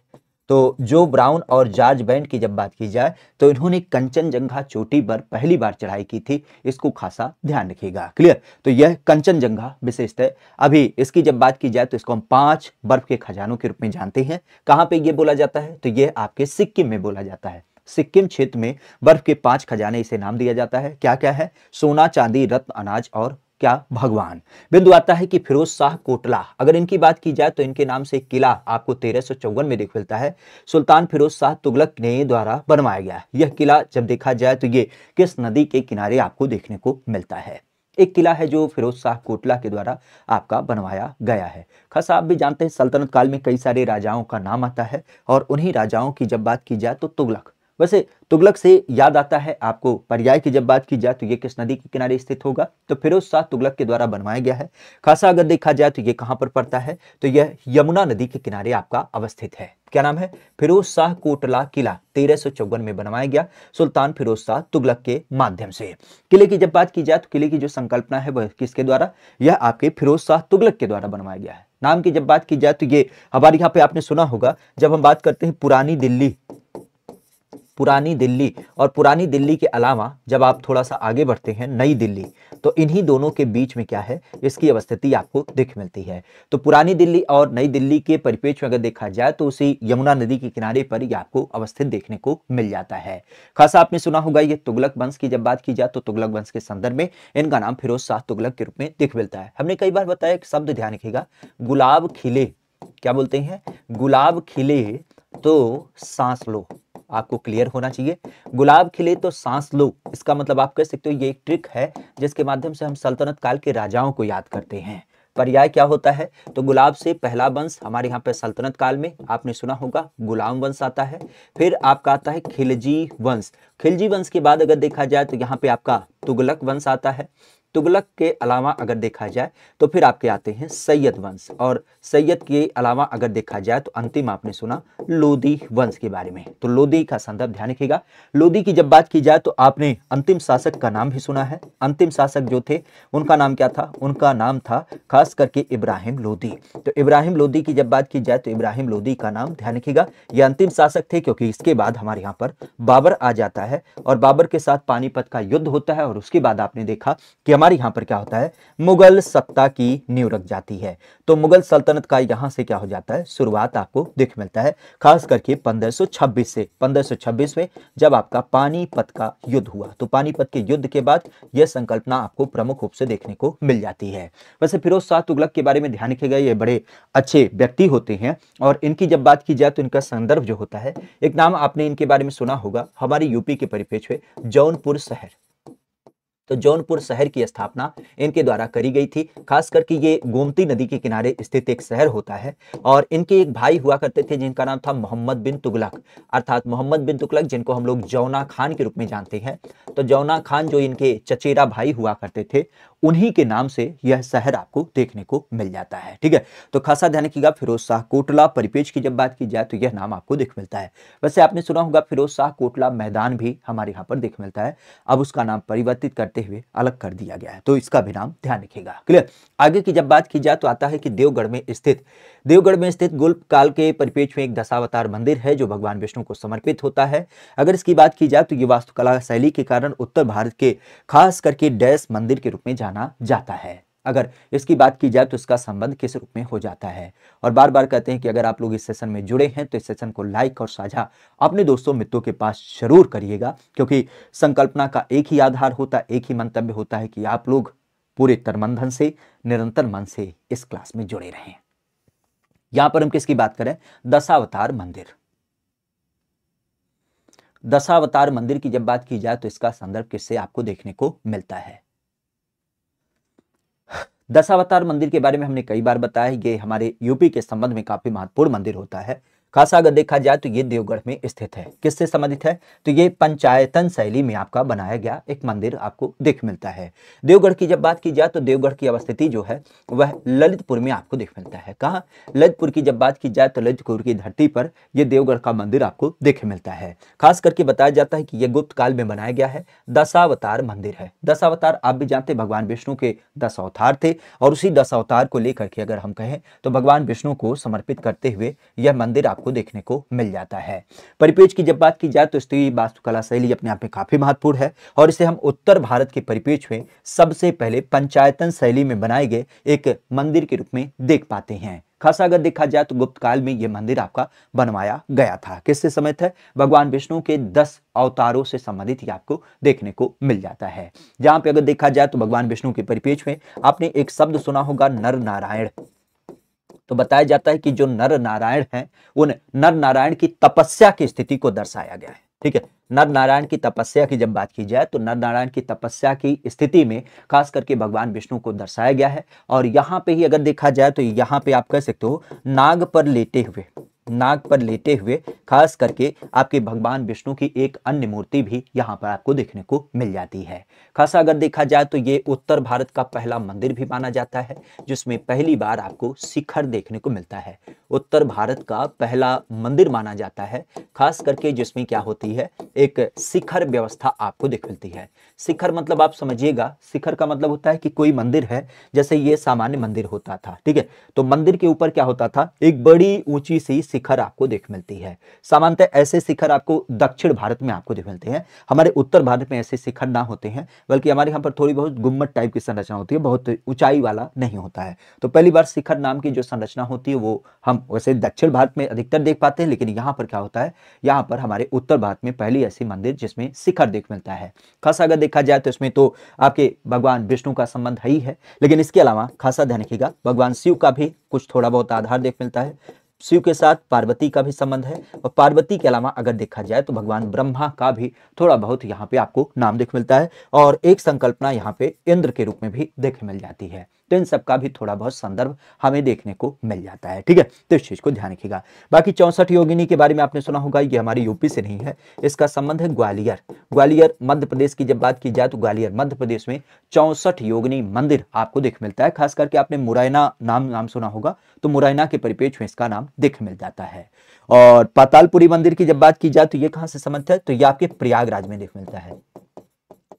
तो जो ब्राउन और जॉर्ज बैंड की जब बात की जाए तो इन्होंने जंगा चोटी पर पहली बार चढ़ाई की थी इसको खासा ध्यान रखिएगा क्लियर तो यह जंगा विशेषतः अभी इसकी जब बात की जाए तो इसको हम पांच बर्फ के खजानों के रूप में जानते हैं कहाँ पे ये बोला जाता है तो यह आपके सिक्किम में बोला जाता है सिक्किम क्षेत्र में बर्फ के पांच खजाने इसे नाम दिया जाता है क्या क्या है सोना चांदी रत्न अनाज और क्या भगवान बिंदु आता है कि फिरोज शाह कोटला अगर इनकी बात की जाए तो इनके नाम से एक किला आपको तेरह में देख मिलता है सुल्तान फिरोज शाह तुगलक ने द्वारा बनवाया गया यह किला जब देखा जाए तो ये किस नदी के किनारे आपको देखने को मिलता है एक किला है जो फिरोज शाह कोटला के द्वारा आपका बनवाया गया है खास आप भी जानते हैं सल्तनत काल में कई सारे राजाओं का नाम आता है और उन्हीं राजाओं की जब बात की जाए तो तुगलक वैसे तुगलक से याद आता है आपको पर्याय की जब बात की जाए तो ये किस नदी के किनारे स्थित होगा तो फिरोज शाह तुगलक के द्वारा बनवाया गया है खासा अगर देखा जाए तो ये कहाँ पर पड़ता है तो यह यमुना नदी के किनारे आपका अवस्थित है क्या नाम है फिरोज शाह कोटला किला तेरह में बनवाया गया सुल्तान फिरोज शाह तुगलक के माध्यम से किले की जब बात की जाए तो किले की जो संकल्पना है वह किसके द्वारा यह आपके फिरोज शाह तुगलक के द्वारा बनवाया गया है नाम की जब बात की जाए तो ये हमारे यहाँ पे आपने सुना होगा जब हम बात करते हैं पुरानी दिल्ली पुरानी दिल्ली और पुरानी दिल्ली के अलावा जब आप थोड़ा सा आगे बढ़ते हैं नई दिल्ली तो इन्हीं दोनों के बीच में क्या है इसकी अवस्थिति आपको दिख मिलती है तो पुरानी दिल्ली और नई दिल्ली के परिपेक्ष में अगर देखा जाए तो उसी यमुना नदी के किनारे पर ही आपको अवस्थित देखने को मिल जाता है खासा आपने सुना होगा ये तुगलक वंश की जब बात की जाए तो तुगलक वंश के संदर्भ में इनका नाम फिरोज शाह तुगलक के रूप में दिख मिलता है हमने कई बार बताया एक शब्द ध्यान रखेगा गुलाब खिले क्या बोलते हैं गुलाब खिले तो सांस लो आपको क्लियर होना चाहिए गुलाब खिले तो सांस लो इसका मतलब आप कह सकते हो ये एक ट्रिक है जिसके माध्यम से हम सल्तनत काल के राजाओं को याद करते हैं पर्याय क्या होता है तो गुलाब से पहला वंश हमारे यहाँ पे सल्तनत काल में आपने सुना होगा गुलाम वंश आता है फिर आपका आता है खिलजी वंश खिलजी वंश के बाद अगर देखा जाए तो यहाँ पे आपका तुगलक वंश आता है तुगलक के अलावा अगर देखा जाए तो फिर आपके आते हैं सैयद वंश और सैयद के अलावा अगर देखा जाए तो अंतिम आपने सुना लोदी वंश के बारे में तो लोदी का संदर्भ ध्यान रखिएगा लोदी की जब बात की जाए तो आपने अंतिम शासक का नाम भी सुना है अंतिम शासक जो थे उनका नाम क्या था उनका नाम था खास करके इब्राहिम लोदी तो इब्राहिम लोदी की जब बात की जाए तो इब्राहिम लोदी का नाम ध्यान रखिएगा ये अंतिम शासक थे क्योंकि इसके बाद हमारे यहाँ पर बाबर आ जाता है और बाबर के साथ पानीपत का युद्ध होता है और उसके बाद आपने देखा कि हमारे यहाँ पर क्या होता है मुगल सत्ता की नींव रख जाती है तो मुगल सल्तनत का यहाँ से क्या हो जाता है शुरुआत आपको दिख मिलता है खास करके 1526 से 1526 में जब आपका पानीपत का युद्ध हुआ तो पानीपत के युद्ध के बाद यह संकल्पना आपको प्रमुख रूप से देखने को मिल जाती है वैसे फिरोज शाह तुगलक के बारे में ध्यान रखिएगा ये बड़े अच्छे व्यक्ति होते हैं और इनकी जब बात की जाए तो इनका संदर्भ जो होता है एक नाम आपने इनके बारे में सुना होगा हमारे यूपी के परिपेक्ष में जौनपुर शहर तो जौनपुर शहर की स्थापना इनके द्वारा करी गई थी खास करके ये गोमती नदी के किनारे स्थित एक शहर होता है और इनके एक भाई हुआ करते थे जिनका नाम था मोहम्मद बिन तुगलक अर्थात मोहम्मद बिन तुगलक जिनको हम लोग जौना खान के रूप में जानते हैं तो जौना खान जो इनके चचेरा भाई हुआ करते थे उन्हीं के नाम से यह शहर आपको देखने को मिल जाता है ठीक है तो खासा ध्यान रखिएगा फिरोज शाह कोटला परिपेज की जब बात की जाए तो यह नाम आपको देख मिलता है वैसे आपने सुना होगा फिरोज शाह कोटला मैदान भी हमारे यहाँ पर देख मिलता है अब उसका नाम परिवर्तित करते हुए अलग कर दिया गया है तो इसका भी नाम ध्यान रखिएगा क्लियर आगे की जब बात की जाए तो आता है कि देवगढ़ में स्थित देवगढ़ में स्थित गुल्प काल के परिपेक्ष में एक दशावतार मंदिर है जो भगवान विष्णु को समर्पित होता है अगर इसकी बात की जाए तो ये वास्तुकला शैली के कारण उत्तर भारत के खास करके डैश मंदिर के रूप में जाना माना जाता है अगर इसकी बात की जाए तो इसका संबंध किस रूप में हो जाता है और बार बार कहते हैं कि अगर आप लोग इस सेशन में जुड़े हैं तो इस सेशन को लाइक और साझा अपने दोस्तों मित्रों के पास जरूर करिएगा क्योंकि संकल्पना का एक ही आधार होता है एक ही मंतव्य होता है कि आप लोग पूरे तरमंधन से निरंतर मन से इस क्लास में जुड़े रहें यहां पर हम किसकी बात करें दशावतार मंदिर दशावतार मंदिर की जब बात की जाए तो इसका संदर्भ किससे आपको देखने को मिलता है दशावतार मंदिर के बारे में हमने कई बार बताया ये हमारे यूपी के संबंध में काफ़ी महत्वपूर्ण मंदिर होता है खासा अगर देखा जाए तो ये देवगढ़ में स्थित है किससे संबंधित है तो ये पंचायतन शैली में आपका बनाया गया एक मंदिर आपको देख मिलता है देवगढ़ की जब बात की जाए तो देवगढ़ की अवस्थिति जो है वह ललितपुर में आपको देख मिलता है कहाँ ललितपुर की जब बात की जाए तो ललितपुर की धरती पर यह देवगढ़ का मंदिर आपको देख मिलता है खास करके बताया जाता है कि यह गुप्त काल में बनाया गया है दशावतार मंदिर है दशावतार आप भी जानते भगवान विष्णु के दस अवतार थे और उसी दस अवतार को लेकर के अगर हम कहें तो भगवान विष्णु को समर्पित करते हुए यह मंदिर आपको आपको देखने को मिल जाता है परिपेज की जब बात की जाए तो स्त्री वास्तुकला शैली अपने आप में काफ़ी महत्वपूर्ण है और इसे हम उत्तर भारत के परिपेज में सबसे पहले पंचायतन शैली में बनाए गए एक मंदिर के रूप में देख पाते हैं खासा अगर देखा जाए तो गुप्त काल में यह मंदिर आपका बनवाया गया था किससे समय है भगवान विष्णु के दस अवतारों से संबंधित ही आपको देखने को मिल जाता है जहां पे अगर देखा जाए तो भगवान विष्णु के परिपेक्ष में आपने एक शब्द सुना होगा नर नारायण तो बताया जाता है कि जो नर नारायण है उन नर नारायण की तपस्या की स्थिति को दर्शाया गया है ठीक है नर नारायण की तपस्या की जब बात की जाए तो नर नारायण की तपस्या की स्थिति में खास करके भगवान विष्णु को दर्शाया गया है और यहाँ पे ही अगर देखा जाए तो यहाँ पे आप कह सकते हो नाग पर लेटे हुए नाग पर लेते हुए खास करके आपके भगवान विष्णु की एक अन्य मूर्ति भी यहाँ पर आपको देखने को मिल जाती है खासा अगर देखा जाए तो ये उत्तर भारत का पहला मंदिर भी माना जाता है जिसमें पहली बार आपको शिखर देखने को मिलता है उत्तर भारत का पहला मंदिर माना जाता है खास करके जिसमें क्या होती है एक शिखर व्यवस्था आपको देख मिलती है शिखर मतलब आप समझिएगा शिखर का मतलब होता है कि कोई मंदिर है जैसे ये सामान्य मंदिर होता था ठीक है तो मंदिर के ऊपर क्या होता था एक बड़ी ऊंची सी शिखर आपको देख मिलती है सामान्यतः ऐसे शिखर आपको दक्षिण भारत में आपको देख मिलते हैं हमारे उत्तर भारत में ऐसे शिखर ना होते हैं बल्कि हमारे यहाँ पर थोड़ी बहुत गुम्मत टाइप की संरचना होती है बहुत ऊंचाई वाला नहीं होता है तो पहली बार शिखर नाम की जो संरचना होती है वो हम वैसे दक्षिण भारत में अधिकतर देख पाते हैं लेकिन यहाँ पर क्या होता है यहाँ पर हमारे उत्तर भारत में पहली ऐसी मंदिर जिसमें शिखर देख मिलता है खासा अगर देखा जाए तो इसमें तो आपके भगवान विष्णु का संबंध है ही है लेकिन इसके अलावा खासा ध्यान रखिएगा भगवान शिव का भी कुछ थोड़ा बहुत आधार देख मिलता है शिव के साथ पार्वती का भी संबंध है और पार्वती के अलावा अगर देखा जाए तो भगवान ब्रह्मा का भी थोड़ा बहुत यहाँ पे आपको नाम देख मिलता है और एक संकल्पना यहाँ पे इंद्र के रूप में भी देख मिल जाती है तो इन सबका भी थोड़ा बहुत संदर्भ हमें देखने को मिल जाता है ठीक है तो इस चीज़ को ध्यान रखिएगा बाकी चौंसठ योगिनी के बारे में आपने सुना होगा ये हमारी यूपी से नहीं है इसका संबंध है ग्वालियर ग्वालियर मध्य प्रदेश की जब बात की जाए तो ग्वालियर मध्य प्रदेश में चौंसठ योगिनी मंदिर आपको देख मिलता है खास करके आपने मुरैना नाम नाम सुना होगा तो मुरैना के परिपेक्ष में इसका नाम देख मिल जाता है और पातालपुरी मंदिर की जब बात की जाए तो ये कहाँ से संबंध है तो ये आपके प्रयागराज में देख मिलता है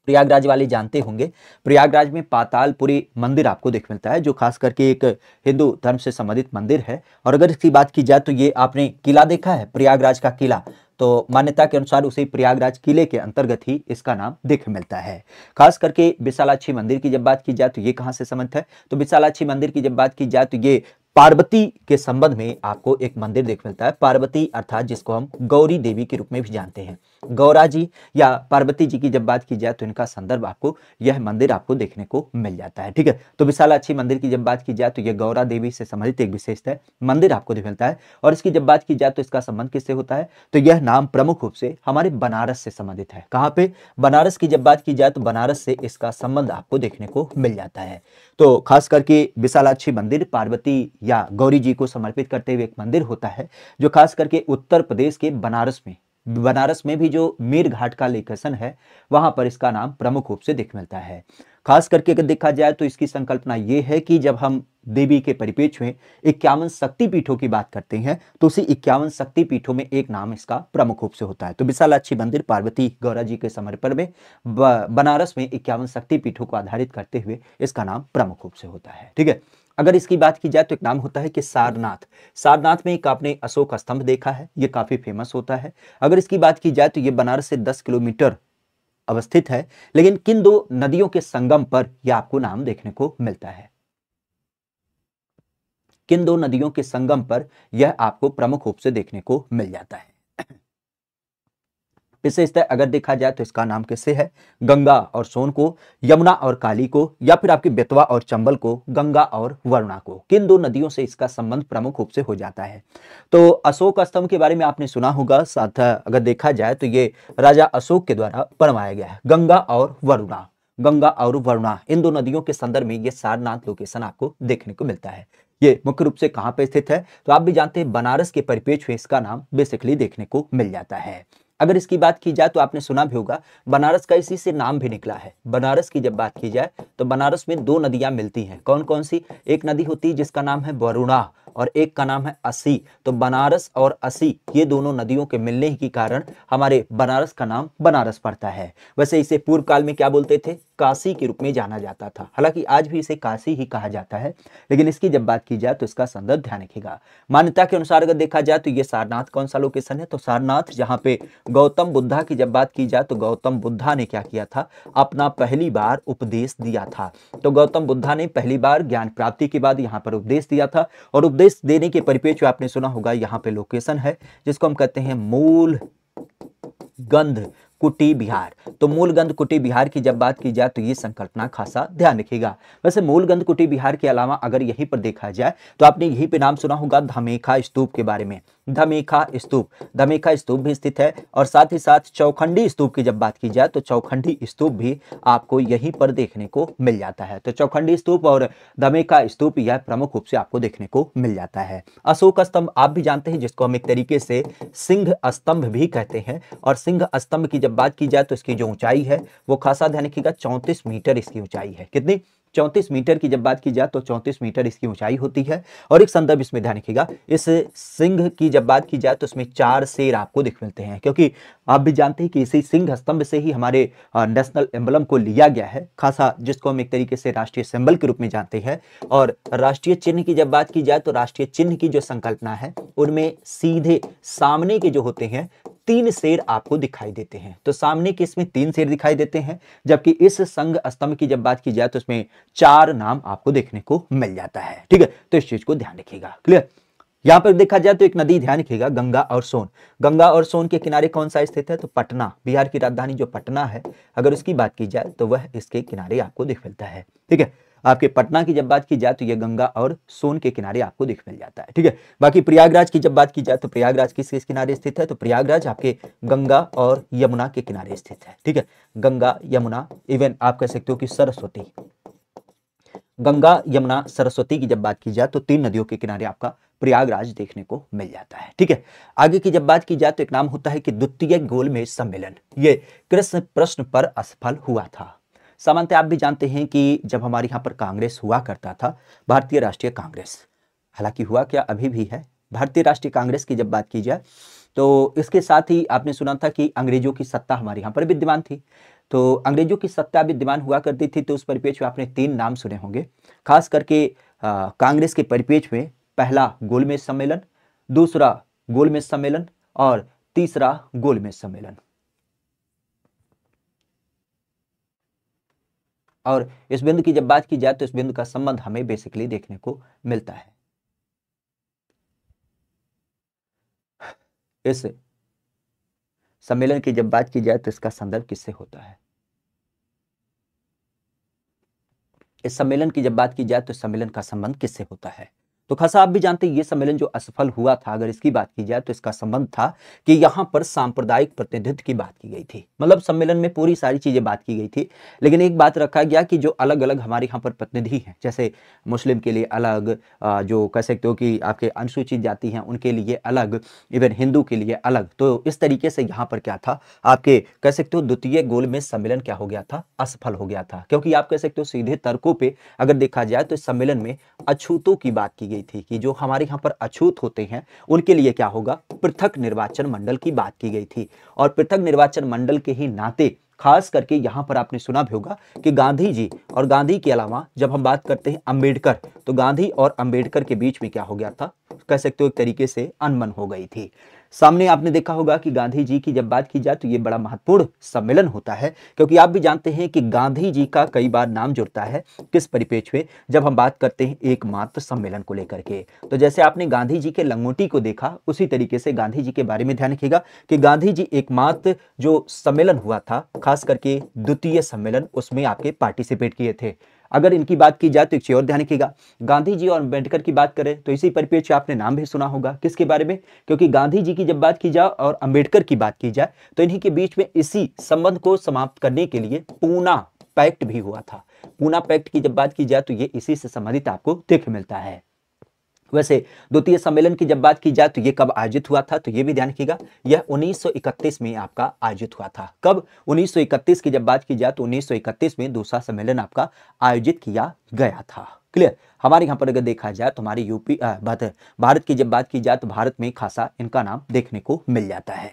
प्रयागराज वाले जानते होंगे प्रयागराज में पातालपुरी मंदिर आपको देख मिलता है जो खास करके एक हिंदू धर्म से संबंधित मंदिर है और अगर इसकी बात की जाए तो ये आपने किला देखा है प्रयागराज का किला तो मान्यता के अनुसार उसे प्रयागराज किले के अंतर्गत ही इसका नाम देख मिलता है खास करके विशालाक्षी मंदिर की जब बात की जाए तो ये कहाँ से संबंधित है तो विशालाक्षी मंदिर की जब बात की जाए तो ये पार्वती के संबंध में आपको एक मंदिर देख मिलता है पार्वती अर्थात जिसको हम गौरी देवी के रूप में भी जानते हैं गौरा जी या पार्वती जी की जब बात की जाए तो इनका संदर्भ आपको यह मंदिर आपको देखने को मिल जाता है ठीक है तो विशालाक्षी मंदिर की जब बात की जाए तो यह गौरा देवी से संबंधित एक विशेषता है मंदिर आपको मिलता है और इसकी जब बात की जाए तो इसका संबंध किससे होता है तो यह नाम प्रमुख रूप से हमारे बनारस से संबंधित है कहाँ पे बनारस की जब बात की जाए तो बनारस से इसका संबंध आपको देखने को मिल जाता है तो खास करके विशालाक्षी मंदिर पार्वती या गौरी जी को समर्पित करते हुए एक मंदिर होता है जो खास करके उत्तर प्रदेश के बनारस में बनारस में भी जो मीर घाट का लेखसन है वहां पर इसका नाम प्रमुख रूप से देख मिलता है खास करके अगर देखा जाए तो इसकी संकल्पना ये है कि जब हम देवी के परिपेक्ष में इक्यावन शक्तिपीठों की बात करते हैं तो उसी इक्यावन शक्तिपीठों में एक नाम इसका प्रमुख रूप से होता है तो विशालाक्षी मंदिर पार्वती गौरा जी के समर्पण में बनारस में इक्यावन शक्ति पीठों को आधारित करते हुए इसका नाम प्रमुख रूप से होता है ठीक है अगर इसकी बात की जाए तो एक नाम होता है कि सारनाथ सारनाथ में एक आपने अशोक स्तंभ देखा है ये काफ़ी फेमस होता है अगर इसकी बात की जाए तो ये बनारस से दस किलोमीटर अवस्थित है लेकिन किन दो नदियों के संगम पर यह आपको नाम देखने को मिलता है किन दो नदियों के संगम पर यह आपको प्रमुख रूप से देखने को मिल जाता है विशेषतः अगर देखा जाए तो इसका नाम किससे है गंगा और सोन को यमुना और काली को या फिर आपके बेतवा और चंबल को गंगा और वरुणा को किन दो नदियों से इसका संबंध प्रमुख रूप से हो जाता है तो अशोक स्तंभ के बारे में आपने सुना होगा साथ अगर देखा जाए तो ये राजा अशोक के द्वारा बनवाया गया है गंगा और वरुणा गंगा और वरुणा इन दो नदियों के संदर्भ में ये सारनाथ लोकेशन आपको देखने को मिलता है ये मुख्य रूप से कहाँ पे स्थित है तो आप भी जानते हैं बनारस के परिपेक्ष में इसका नाम बेसिकली देखने को मिल जाता है अगर इसकी बात की जाए तो आपने सुना भी होगा बनारस का इसी से नाम भी निकला है बनारस की जब बात की जाए तो बनारस में दो नदियां मिलती हैं कौन कौन सी एक नदी होती है जिसका नाम है वरुणा और एक का नाम है असी तो बनारस और असी ये दोनों नदियों के मिलने के कारण हमारे बनारस का नाम बनारस पड़ता है वैसे इसे पूर्व काल में क्या बोलते थे काशी के रूप में जाना जाता था हालांकि आज भी इसे काशी ही कहा जाता है लेकिन इसकी जब बात की जाए तो इसका संदर्भ ध्यान रखेगा मान्यता के अनुसार अगर देखा जाए तो ये सारनाथ कौन सा लोकेशन है तो सारनाथ जहाँ पे गौतम बुद्धा की जब बात की जाए तो गौतम बुद्धा ने क्या किया था अपना पहली बार उपदेश दिया था तो गौतम बुद्धा ने पहली बार ज्ञान प्राप्ति के बाद यहाँ पर उपदेश दिया था और उपदेश स्पेस देने के परिपेक्ष आपने सुना होगा यहाँ पे लोकेशन है जिसको हम कहते हैं मूल गंध कुटी बिहार तो मूल गंध कुटी बिहार की जब बात की जाए तो ये संकल्पना खासा ध्यान रखिएगा वैसे मूल गंध कुटी बिहार के अलावा अगर यहीं पर देखा जाए तो आपने यहीं पे नाम सुना होगा धमेखा स्तूप के बारे में धमेखा स्तूप धमेखा स्तूप भी स्थित है और साथ ही साथ चौखंडी स्तूप की जब बात की जाए तो चौखंडी स्तूप भी आपको यहीं पर देखने को मिल जाता है तो चौखंडी स्तूप और दमेखा स्तूप यह प्रमुख रूप से आपको देखने को मिल जाता है अशोक स्तंभ आप भी जानते हैं जिसको हम एक तरीके से सिंह स्तंभ भी कहते हैं और सिंह स्तंभ की जब बात की जाए तो इसकी जो ऊंचाई है वो खासा ध्यान रखिएगा चौंतीस मीटर इसकी ऊंचाई है कितनी चौंतीस मीटर की जब बात की जाए तो चौंतीस मीटर इसकी ऊंचाई होती है और एक संदर्भ इसमें ध्यान रखिएगा इस सिंह की जब बात की जाए तो इसमें चार शेर आपको दिख मिलते हैं क्योंकि आप भी जानते हैं कि इसी सिंह स्तंभ से ही हमारे नेशनल एम्बलम को लिया गया है खासा जिसको हम एक तरीके से राष्ट्रीय सिंबल के रूप में जानते हैं और राष्ट्रीय चिन्ह की जब बात की जाए तो राष्ट्रीय चिन्ह की जो संकल्पना है उनमें सीधे सामने के जो होते हैं तीन शेर आपको दिखाई देते हैं तो सामने के इसमें तीन शेर दिखाई देते हैं जबकि इस संघ स्तंभ की जब बात की जाए तो इसमें चार नाम आपको देखने को मिल जाता है ठीक है तो इस चीज को ध्यान रखिएगा क्लियर यहाँ पर देखा जाए तो एक नदी ध्यान रखिएगा गंगा और सोन गंगा और सोन के किनारे कौन सा स्थित है तो पटना बिहार की राजधानी जो पटना है अगर उसकी बात की जाए तो वह इसके किनारे आपको दिख मिलता है ठीक है आपके पटना की जब बात की जाए तो ये गंगा और सोन के किनारे आपको दिख मिल जाता है ठीक है बाकी प्रयागराज की जब बात की जाए तो प्रयागराज किस किस किनारे स्थित है तो प्रयागराज आपके गंगा और यमुना के किनारे स्थित है ठीक है गंगा यमुना इवन आप कह सकते हो कि सरस्वती गंगा यमुना सरस्वती की जब बात की जाए तो तीन नदियों के किनारे आपका प्रयागराज देखने को मिल जाता है ठीक है आगे की जब बात की जाए तो एक नाम होता है कि द्वितीय गोलमेज सम्मेलन ये कृष्ण प्रश्न पर असफल हुआ था सामान्य आप भी जानते हैं कि जब हमारे यहाँ पर कांग्रेस हुआ करता था भारतीय राष्ट्रीय कांग्रेस हालांकि हुआ क्या अभी भी है भारतीय राष्ट्रीय कांग्रेस की जब बात की जाए तो इसके साथ ही आपने सुना था कि अंग्रेजों की सत्ता हमारे यहाँ पर विद्यमान थी तो अंग्रेजों की सत्ता विद्यमान हुआ करती थी तो उस परिपेक्ष में आपने तीन नाम सुने होंगे खास करके कांग्रेस के परिपेक्ष में पहला गोलमेज सम्मेलन दूसरा गोलमेज सम्मेलन और तीसरा गोलमेज सम्मेलन और इस बिंदु की जब बात की जाए तो इस बिंदु का संबंध हमें बेसिकली देखने को मिलता है इस सम्मेलन की जब बात की जाए तो इसका संदर्भ किससे होता है इस सम्मेलन की जब बात की जाए तो सम्मेलन का संबंध किससे होता है तो खासा आप भी जानते हैं ये सम्मेलन जो असफल हुआ था अगर इसकी बात की जाए तो इसका संबंध था कि यहाँ पर सांप्रदायिक प्रतिनिधित्व की बात की गई थी मतलब सम्मेलन में पूरी सारी चीज़ें बात की गई थी लेकिन एक बात रखा गया कि जो अलग अलग हमारे यहाँ पर प्रतिनिधि हैं जैसे मुस्लिम के लिए अलग जो कह सकते हो कि आपके अनुसूचित जाति हैं उनके लिए अलग इवन हिंदू के लिए अलग तो इस तरीके से यहाँ पर क्या था आपके कह सकते हो द्वितीय गोल में सम्मेलन क्या हो गया था असफल हो गया था क्योंकि आप कह सकते हो सीधे तर्कों पर अगर देखा जाए तो इस सम्मेलन में अछूतों की बात की गई गई थी कि जो हमारे यहाँ पर अछूत होते हैं उनके लिए क्या होगा पृथक निर्वाचन मंडल की बात की गई थी और पृथक निर्वाचन मंडल के ही नाते खास करके यहाँ पर आपने सुना भी होगा कि गांधी जी और गांधी के अलावा जब हम बात करते हैं अंबेडकर तो गांधी और अंबेडकर के बीच में क्या हो गया था कह सकते हो एक तरीके से अनबन हो गई थी सामने आपने देखा होगा कि गांधी जी की जब बात की जाए तो ये बड़ा महत्वपूर्ण सम्मेलन होता है क्योंकि आप भी जानते हैं कि गांधी जी का कई बार नाम जुड़ता है किस परिपेक्ष में जब हम बात करते हैं एकमात्र सम्मेलन को लेकर के तो जैसे आपने गांधी जी के लंगोटी को देखा उसी तरीके से गांधी जी के बारे में ध्यान रखिएगा कि गांधी जी एकमात्र जो सम्मेलन हुआ था खास करके द्वितीय सम्मेलन उसमें आपके पार्टिसिपेट किए थे अगर इनकी बात की जाए तो एक चीज और ध्यान रखिएगा गांधी जी और अम्बेडकर की बात करें तो इसी परिप्रेक्ष्य आपने नाम भी सुना होगा किसके बारे में क्योंकि गांधी जी की जब बात की जाए और अम्बेडकर की बात की जाए तो इन्हीं के बीच में इसी संबंध को समाप्त करने के लिए पूना पैक्ट भी हुआ था पूना पैक्ट की जब बात की जाए तो ये इसी से संबंधित आपको दिख मिलता है वैसे द्वितीय सम्मेलन की जब बात की जाए तो ये कब आयोजित हुआ था तो ये भी ध्यान रखिएगा यह 1931 में आपका आयोजित हुआ था कब 1931 की जब बात की जाए तो 1931 में दूसरा सम्मेलन आपका आयोजित किया गया था क्लियर हमारे यहाँ पर अगर देखा जाए तो हमारी यूपी भारत भारत की जब बात की जाए तो भारत में खासा इनका नाम देखने को मिल जाता है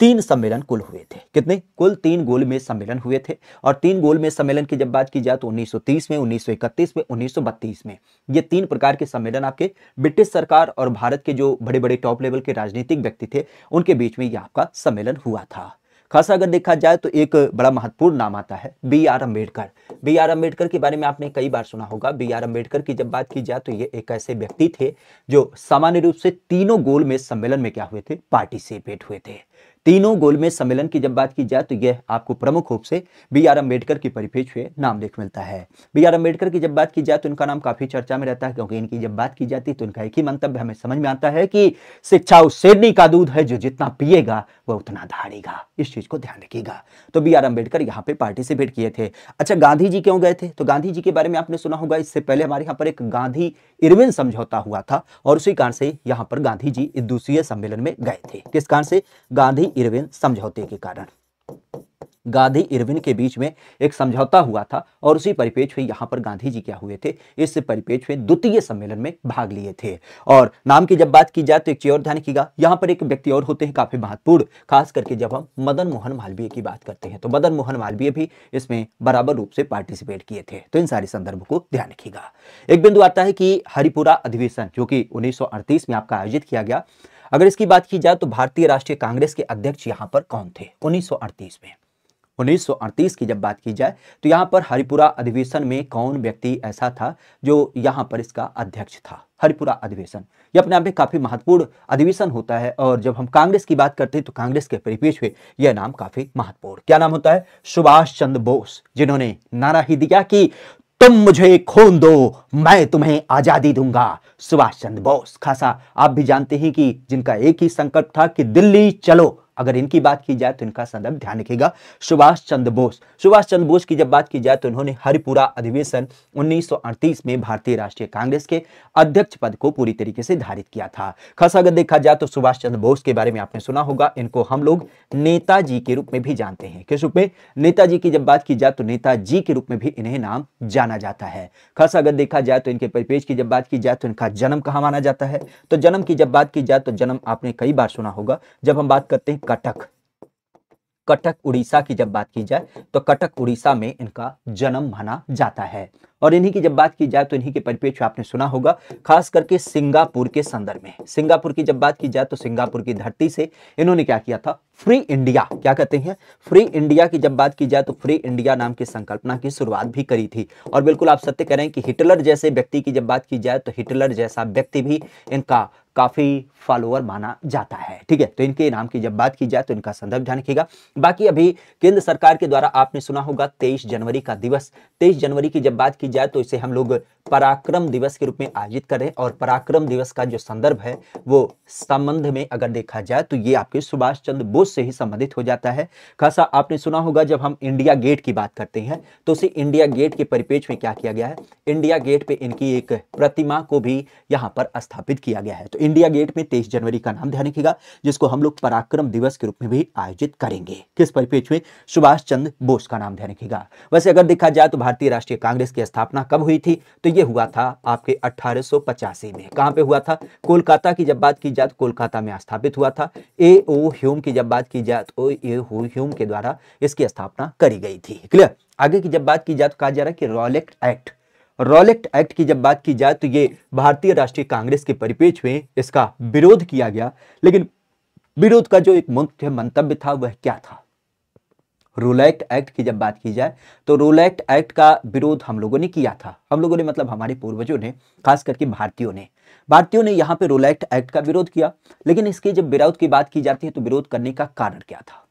तीन सम्मेलन कुल हुए थे कितने कुल तीन गोल में सम्मेलन हुए थे और तीन गोल में सम्मेलन की जब बात की जाए तो 1930 में 1931 में 1932 में ये तीन प्रकार के सम्मेलन आपके ब्रिटिश सरकार और भारत के जो बड़े बड़े टॉप लेवल के राजनीतिक व्यक्ति थे उनके बीच में ये आपका सम्मेलन हुआ था खासा अगर देखा जाए तो एक बड़ा महत्वपूर्ण नाम आता है B R Ambedkar B R Ambedkar के बारे में आपने कई बार सुना होगा बी आर अम्बेडकर की जब बात की जाए तो ये एक ऐसे व्यक्ति थे जो सामान्य रूप से तीनों गोल में सम्मेलन में क्या हुए थे पार्टिसिपेट हुए थे तीनों गोलमेज सम्मेलन की जब बात की जाए तो यह आपको प्रमुख रूप से बी आर अम्बेडकर की परिपेक्ष में नाम देख मिलता है बी आर अम्बेडकर की जब बात की जाए तो इनका नाम काफी चर्चा में रहता है क्योंकि इनकी जब बात की जाती है तो इनका एक ही मंतव्य हमें समझ में आता है कि शिक्षा उस शेरनी का दूध है जो जितना पिएगा वह उतना धारेगा इस चीज को ध्यान रखिएगा तो बी आर अम्बेडकर यहाँ पे पार्टिसिपेट किए थे अच्छा गांधी जी क्यों गए थे तो गांधी जी के बारे में आपने सुना होगा इससे पहले हमारे यहाँ पर एक गांधी इरविन समझौता हुआ था और उसी कारण से यहाँ पर गांधी जी इस दूसरे सम्मेलन में गए थे किस कारण से गांधी इरविन समझौते के कारण गांधी इरविन के बीच में एक समझौता हुआ था और उसी परिपेक्ष में यहाँ पर गांधी जी क्या हुए थे इस परिपेक्ष में द्वितीय सम्मेलन में भाग लिए थे और नाम की जब बात की जाए तो एक चीज और ध्यान कीजिएगा यहाँ पर एक व्यक्ति और होते हैं काफी महत्वपूर्ण खास करके जब हम मदन मोहन मालवीय की बात करते हैं तो मदन मोहन मालवीय भी इसमें बराबर रूप से पार्टिसिपेट किए थे तो इन सारे संदर्भ को ध्यान रखिएगा एक बिंदु आता है कि हरिपुरा अधिवेशन जो कि उन्नीस में आपका आयोजित किया गया अगर इसकी बात की जाए तो भारतीय राष्ट्रीय कांग्रेस के अध्यक्ष यहां पर कौन थे उन्नीस में 1938 की जब बात की जाए तो यहाँ पर हरिपुरा अधिवेशन में कौन व्यक्ति ऐसा था जो यहाँ पर इसका अध्यक्ष था हरिपुरा अधिवेशन ये अपने आप में काफ़ी महत्वपूर्ण अधिवेशन होता है और जब हम कांग्रेस की बात करते हैं तो कांग्रेस के परिपेक्ष में यह नाम काफ़ी महत्वपूर्ण क्या नाम होता है सुभाष चंद्र बोस जिन्होंने नारा ही दिया कि तुम मुझे खून दो मैं तुम्हें आजादी दूंगा सुभाष चंद्र बोस खासा आप भी जानते हैं कि जिनका एक ही संकल्प था कि दिल्ली चलो अगर इनकी बात की जाए तो इनका संदर्भ ध्यान रखिएगा सुभाष चंद्र बोस सुभाष चंद्र बोस की जब बात की जाए तो इन्होंने हरिपुरा अधिवेशन 1938 में भारतीय राष्ट्रीय कांग्रेस के अध्यक्ष पद को पूरी तरीके से धारित किया था खास अगर देखा जाए तो सुभाष चंद्र बोस के बारे में आपने सुना होगा इनको हम लोग नेताजी के रूप में भी जानते हैं किस रूप में नेताजी की जब बात की जाए तो नेताजी के रूप में भी इन्हें नाम जाना जाता है खास अगर देखा जाए तो इनके परिपेज की जब बात की जाए तो इनका जन्म कहा माना जाता है तो जन्म की जब बात की जाए तो जन्म आपने कई बार सुना होगा जब हम बात करते हैं कटक कटक उड़ीसा की जब बात की जाए तो कटक उड़ीसा में इनका जन्म माना जाता है और इन्हीं की जब बात की जाए तो इन्हीं के परिपेक्ष आपने सुना होगा खास करके सिंगापुर के संदर्भ में सिंगापुर की जब बात की जाए तो सिंगापुर की धरती से इन्होंने क्या किया था फ्री इंडिया क्या कहते हैं फ्री इंडिया की जब बात की जाए तो फ्री इंडिया नाम की संकल्पना की शुरुआत भी करी थी और बिल्कुल आप सत्य कह रहे हैं कि हिटलर जैसे व्यक्ति की जब बात की जाए तो हिटलर जैसा व्यक्ति भी इनका काफ़ी फॉलोअर माना जाता है ठीक है तो इनके नाम की जब बात की जाए तो इनका संदर्भ ध्यान रखिएगा बाकी अभी केंद्र सरकार के द्वारा आपने सुना होगा तेईस जनवरी का दिवस तेईस जनवरी की जब बात की की जाए तो इसे हम लोग पराक्रम दिवस के रूप में आयोजित करें और पराक्रम दिवस का जो संदर्भ है वो संबंध में अगर देखा जाए तो ये आपके सुभाष चंद्र बोस से ही संबंधित हो जाता है खासा आपने सुना होगा जब हम इंडिया गेट की बात करते हैं तो उसे इंडिया गेट के परिपेक्ष में क्या किया गया है इंडिया गेट पे इनकी एक प्रतिमा को भी यहाँ पर स्थापित किया गया है तो इंडिया गेट में तेईस जनवरी का नाम ध्यान रखेगा जिसको हम लोग पराक्रम दिवस के रूप में भी आयोजित करेंगे किस परिपेक्ष में सुभाष चंद्र बोस का नाम ध्यान रखेगा वैसे अगर देखा जाए तो भारतीय राष्ट्रीय कांग्रेस की स्थापना स्थापना कब हुई थी तो ये हुआ था आपके अठारह में कहाँ पे हुआ था कोलकाता की जब बात की जाए तो कोलकाता में स्थापित हुआ था ए ओ ह्यूम की जब बात की जाए तो ए ओ ह्यूम के द्वारा इसकी स्थापना करी गई थी क्लियर आगे की जब बात की जाए तो कहा जा रहा है कि रॉलेक्ट एक्ट रॉलेक्ट एक्ट की जब बात की जाए तो ये भारतीय राष्ट्रीय कांग्रेस के परिपेक्ष में इसका विरोध किया गया लेकिन विरोध का जो एक मुख्य मंतव्य था वह क्या था रूल एक्ट एक्ट की जब बात की जाए तो रूल एक्ट एक्ट का विरोध हम लोगों ने किया था हम लोगों ने मतलब हमारे पूर्वजों ने खास करके भारतीयों ने भारतीयों ने यहाँ पे रूल एक्ट एक्ट का विरोध किया लेकिन इसके जब विरोध की बात की जाती है तो विरोध करने का कारण क्या था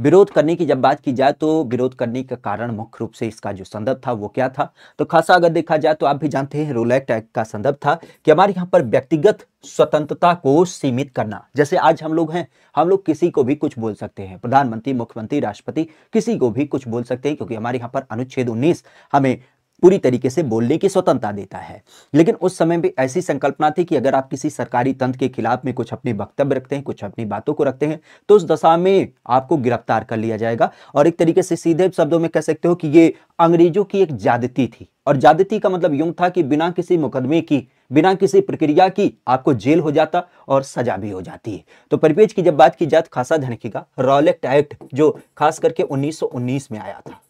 विरोध करने की जब बात की जाए तो विरोध करने का कारण मुख्य रूप से इसका जो संदर्भ था वो क्या था तो खासा अगर देखा जाए तो आप भी जानते हैं रोलैक्ट एक्ट का संदर्भ था कि हमारे यहाँ पर व्यक्तिगत स्वतंत्रता को सीमित करना जैसे आज हम लोग हैं हम लोग किसी को भी कुछ बोल सकते हैं प्रधानमंत्री मुख्यमंत्री राष्ट्रपति किसी को भी कुछ बोल सकते हैं क्योंकि हमारे यहाँ पर अनुच्छेद उन्नीस हमें पूरी तरीके से बोलने की स्वतंत्रता देता है लेकिन उस समय भी ऐसी संकल्पना थी कि अगर आप किसी सरकारी तंत्र के खिलाफ में कुछ अपने वक्तव्य रखते हैं कुछ अपनी बातों को रखते हैं तो उस दशा में आपको गिरफ्तार कर लिया जाएगा और एक तरीके से सीधे शब्दों में कह सकते हो कि ये अंग्रेजों की एक ज्यादती थी और ज्यादती का मतलब यूं था कि बिना किसी मुकदमे की बिना किसी प्रक्रिया की आपको जेल हो जाता और सजा भी हो जाती है तो परिपेज की जब बात की जाए तो खासा धनकी का रॉलेक्ट एक्ट जो खास करके 1919 में आया था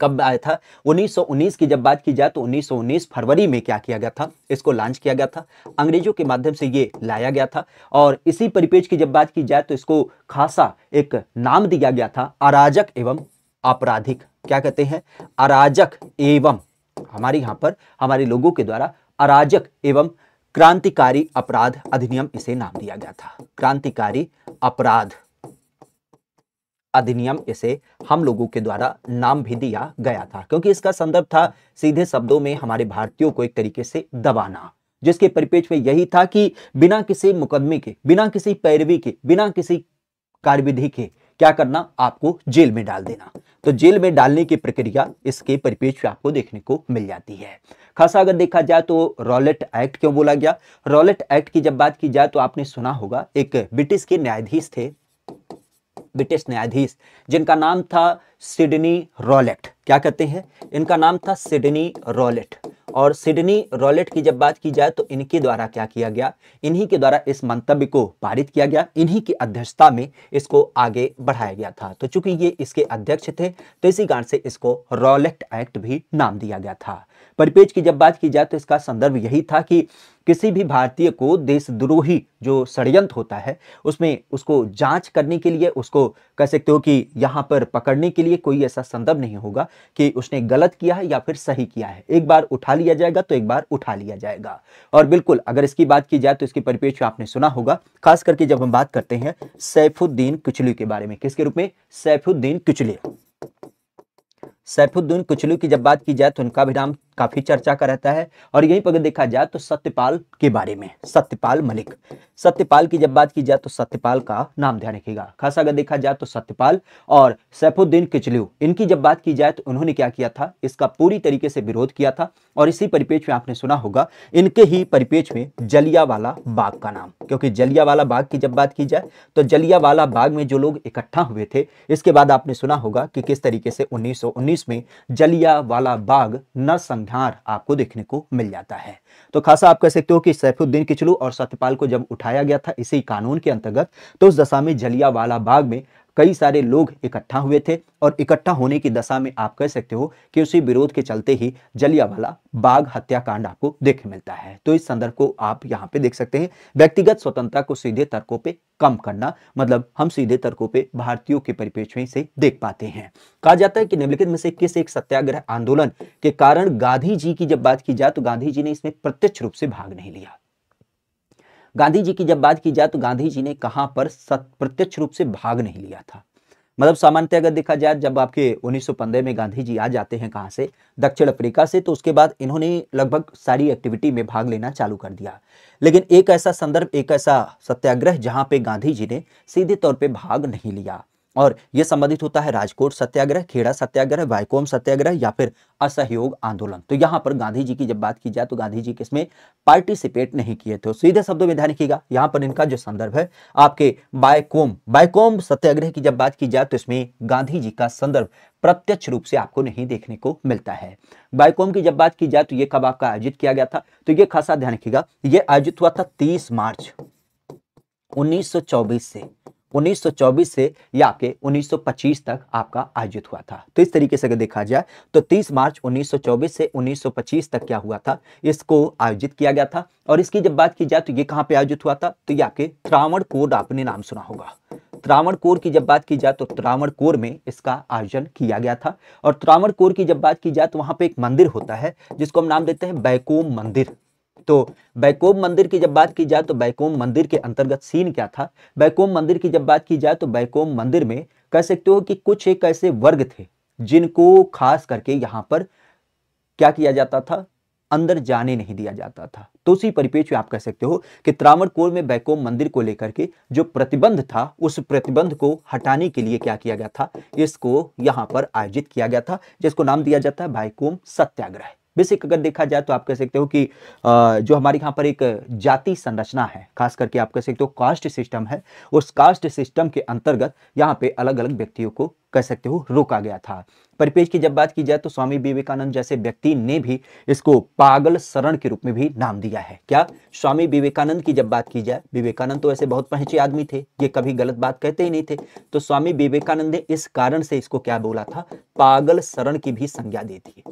कब आया था 1919 की जब बात की जाए तो 1919 फरवरी में क्या किया गया था इसको लॉन्च किया गया था अंग्रेजों के माध्यम से ये लाया गया था और इसी परिपेक्ष की जब बात की जाए तो इसको खासा एक नाम दिया गया था अराजक एवं आपराधिक क्या कहते हैं अराजक एवं हमारे यहाँ पर हमारे लोगों के द्वारा अराजक एवं क्रांतिकारी अपराध अधिनियम इसे नाम दिया गया था क्रांतिकारी अपराध अधिनियम इसे हम लोगों के द्वारा नाम भी दिया गया था क्योंकि इसका संदर्भ था सीधे शब्दों में हमारे भारतीयों को एक तरीके से दबाना जिसके परिपेक्ष में यही था कि बिना किसी मुकदमे के बिना किसी पैरवी के बिना किसी कार्यविधि के क्या करना आपको जेल में डाल देना तो जेल में डालने की प्रक्रिया इसके परिपेक्ष में आपको देखने को मिल जाती है खासा अगर देखा जाए तो रॉलेट एक्ट क्यों बोला गया रॉलेट एक्ट की जब बात की जाए तो आपने सुना होगा एक ब्रिटिश के न्यायाधीश थे ब्रिटिश न्यायाधीश जिनका नाम था सिडनी रॉलेट क्या कहते हैं इनका नाम था सिडनी रॉलेट और सिडनी रॉलेट की जब बात की जाए तो इनके द्वारा क्या किया गया इन्हीं के द्वारा इस मंतव्य को पारित किया गया इन्हीं की अध्यक्षता में इसको आगे बढ़ाया गया था तो चूंकि ये इसके अध्यक्ष थे तो इसी कारण से इसको रॉलेट एक्ट भी नाम दिया गया था परिपेज की जब बात की जाए तो इसका संदर्भ यही था कि किसी भी भारतीय को देशद्रोही जो षडयंत्र होता है उसमें उसको जांच करने के लिए उसको कह सकते हो कि यहाँ पर पकड़ने के लिए कोई ऐसा संदर्भ नहीं होगा कि उसने गलत किया है या फिर सही किया है एक बार उठा लिया जाएगा तो एक बार उठा लिया जाएगा और बिल्कुल अगर इसकी बात की जाए तो इसके परिपेक्ष आपने सुना होगा खास करके जब हम बात करते हैं सैफुद्दीन कुचलू के बारे में किसके रूप में सैफुद्दीन कुचले सैफुद्दीन कुचलू की जब बात की जाए तो उनका भी नाम काफ़ी चर्चा का रहता है और यहीं पर अगर देखा जाए तो सत्यपाल के बारे में सत्यपाल मलिक सत्यपाल की जब बात की जाए तो सत्यपाल का नाम ध्यान रखिएगा खासा अगर देखा जाए तो सत्यपाल और सैफुद्दीन किचलू इनकी जब बात की जाए तो उन्होंने क्या किया था इसका पूरी तरीके से विरोध किया था और इसी परिपेक्ष में आपने सुना होगा इनके ही परिपेक्ष में जलियावाला बाग का नाम क्योंकि जलियावाला बाग की जब बात की जाए तो जलियावाला बाग में जो लोग इकट्ठा हुए थे इसके बाद आपने सुना होगा कि किस तरीके से 1919 में जलियावाला बाग नरसंग संधार आपको देखने को मिल जाता है तो खासा आप कह सकते हो कि सैफुद्दीन किचलू और सत्यपाल को जब उठाया गया था इसी कानून के अंतर्गत तो उस दशा में जलिया वाला बाग में कई सारे लोग इकट्ठा हुए थे और इकट्ठा होने की दशा में आप कह सकते हो कि उसी विरोध के चलते ही जलियावाला बाघ हत्याकांड आपको देखने मिलता है तो इस संदर्भ को आप यहाँ पे देख सकते हैं व्यक्तिगत स्वतंत्रता को सीधे तर्कों पे कम करना मतलब हम सीधे तर्कों पे भारतीयों के परिप्रेक्ष्य से देख पाते हैं कहा जाता है कि निम्नलिखित में से किस एक सत्याग्रह आंदोलन के कारण गांधी जी की जब बात की जाए तो गांधी जी ने इसमें प्रत्यक्ष रूप से भाग नहीं लिया गांधी जी की जब बात की जाए तो गांधी जी ने कहाँ पर सत प्रत्यक्ष रूप से भाग नहीं लिया था मतलब सामान्यतः अगर देखा जाए जब आपके 1915 में गांधी जी आ जाते हैं कहाँ से दक्षिण अफ्रीका से तो उसके बाद इन्होंने लगभग सारी एक्टिविटी में भाग लेना चालू कर दिया लेकिन एक ऐसा संदर्भ एक ऐसा सत्याग्रह जहाँ पे गांधी जी ने सीधे तौर पे भाग नहीं लिया और ये संबंधित होता है राजकोट सत्याग्रह खेड़ा सत्याग्रह वायकोम सत्याग्रह या फिर असहयोग आंदोलन तो यहाँ पर गांधी जी की जब बात की जाए तो गांधी जी किसमें पार्टिसिपेट नहीं किए थे सीधे शब्दों में ध्यान रखिएगा यहाँ पर इनका जो संदर्भ है आपके बायकोम बायकोम सत्याग्रह की जब बात की जाए तो इसमें गांधी जी का संदर्भ प्रत्यक्ष रूप से आपको नहीं देखने को मिलता है बायकोम की जब बात की जाए तो ये कब आपका आयोजित किया गया था तो ये खासा ध्यान रखिएगा ये आयोजित हुआ था तीस मार्च 1924 से 1924 से या के 1925 तक आपका आयोजित हुआ था तो इस तरीके से अगर देखा जाए तो 30 मार्च 1924 से 1925 तक क्या हुआ था इसको आयोजित किया गया था और इसकी जब बात की जाए तो ये कहाँ पे आयोजित हुआ था तो ये आपके त्रावण कोर आपने नाम सुना होगा त्रावण कोर की जब बात की जाए तो त्रावण कोर में इसका आयोजन किया गया था और त्रावण कोर की जब बात की जाए तो वहां पे एक मंदिर होता है जिसको हम नाम देते हैं बैकोम मंदिर तो बैकोम मंदिर की जब बात की जाए तो बैकोम मंदिर के अंतर्गत सीन क्या था बैकोम मंदिर की जब बात की जाए तो बैकोम मंदिर में कह सकते हो कि कुछ एक ऐसे वर्ग थे जिनको खास करके यहाँ पर क्या किया जाता था अंदर जाने नहीं दिया जाता था तो उसी परिपेक्ष में आप कह सकते हो कि त्रावण कोर में बैकोम मंदिर को लेकर के जो प्रतिबंध था उस प्रतिबंध को हटाने के लिए क्या किया गया था इसको यहाँ पर आयोजित किया गया था जिसको नाम दिया जाता है बैकोम सत्याग्रह बेसिक अगर देखा जाए तो आप कह सकते हो कि जो हमारे यहाँ पर एक जाति संरचना है खास करके आप कह सकते हो कास्ट सिस्टम है उस कास्ट सिस्टम के अंतर्गत यहाँ पे अलग अलग व्यक्तियों को कह सकते हो रोका गया था परिपेज की जब बात की जाए तो स्वामी विवेकानंद जैसे व्यक्ति ने भी इसको पागल शरण के रूप में भी नाम दिया है क्या स्वामी विवेकानंद की जब बात की जाए विवेकानंद तो ऐसे बहुत पहचे आदमी थे ये कभी गलत बात कहते ही नहीं थे तो स्वामी विवेकानंद ने इस कारण से इसको क्या बोला था पागल शरण की भी संज्ञा दी थी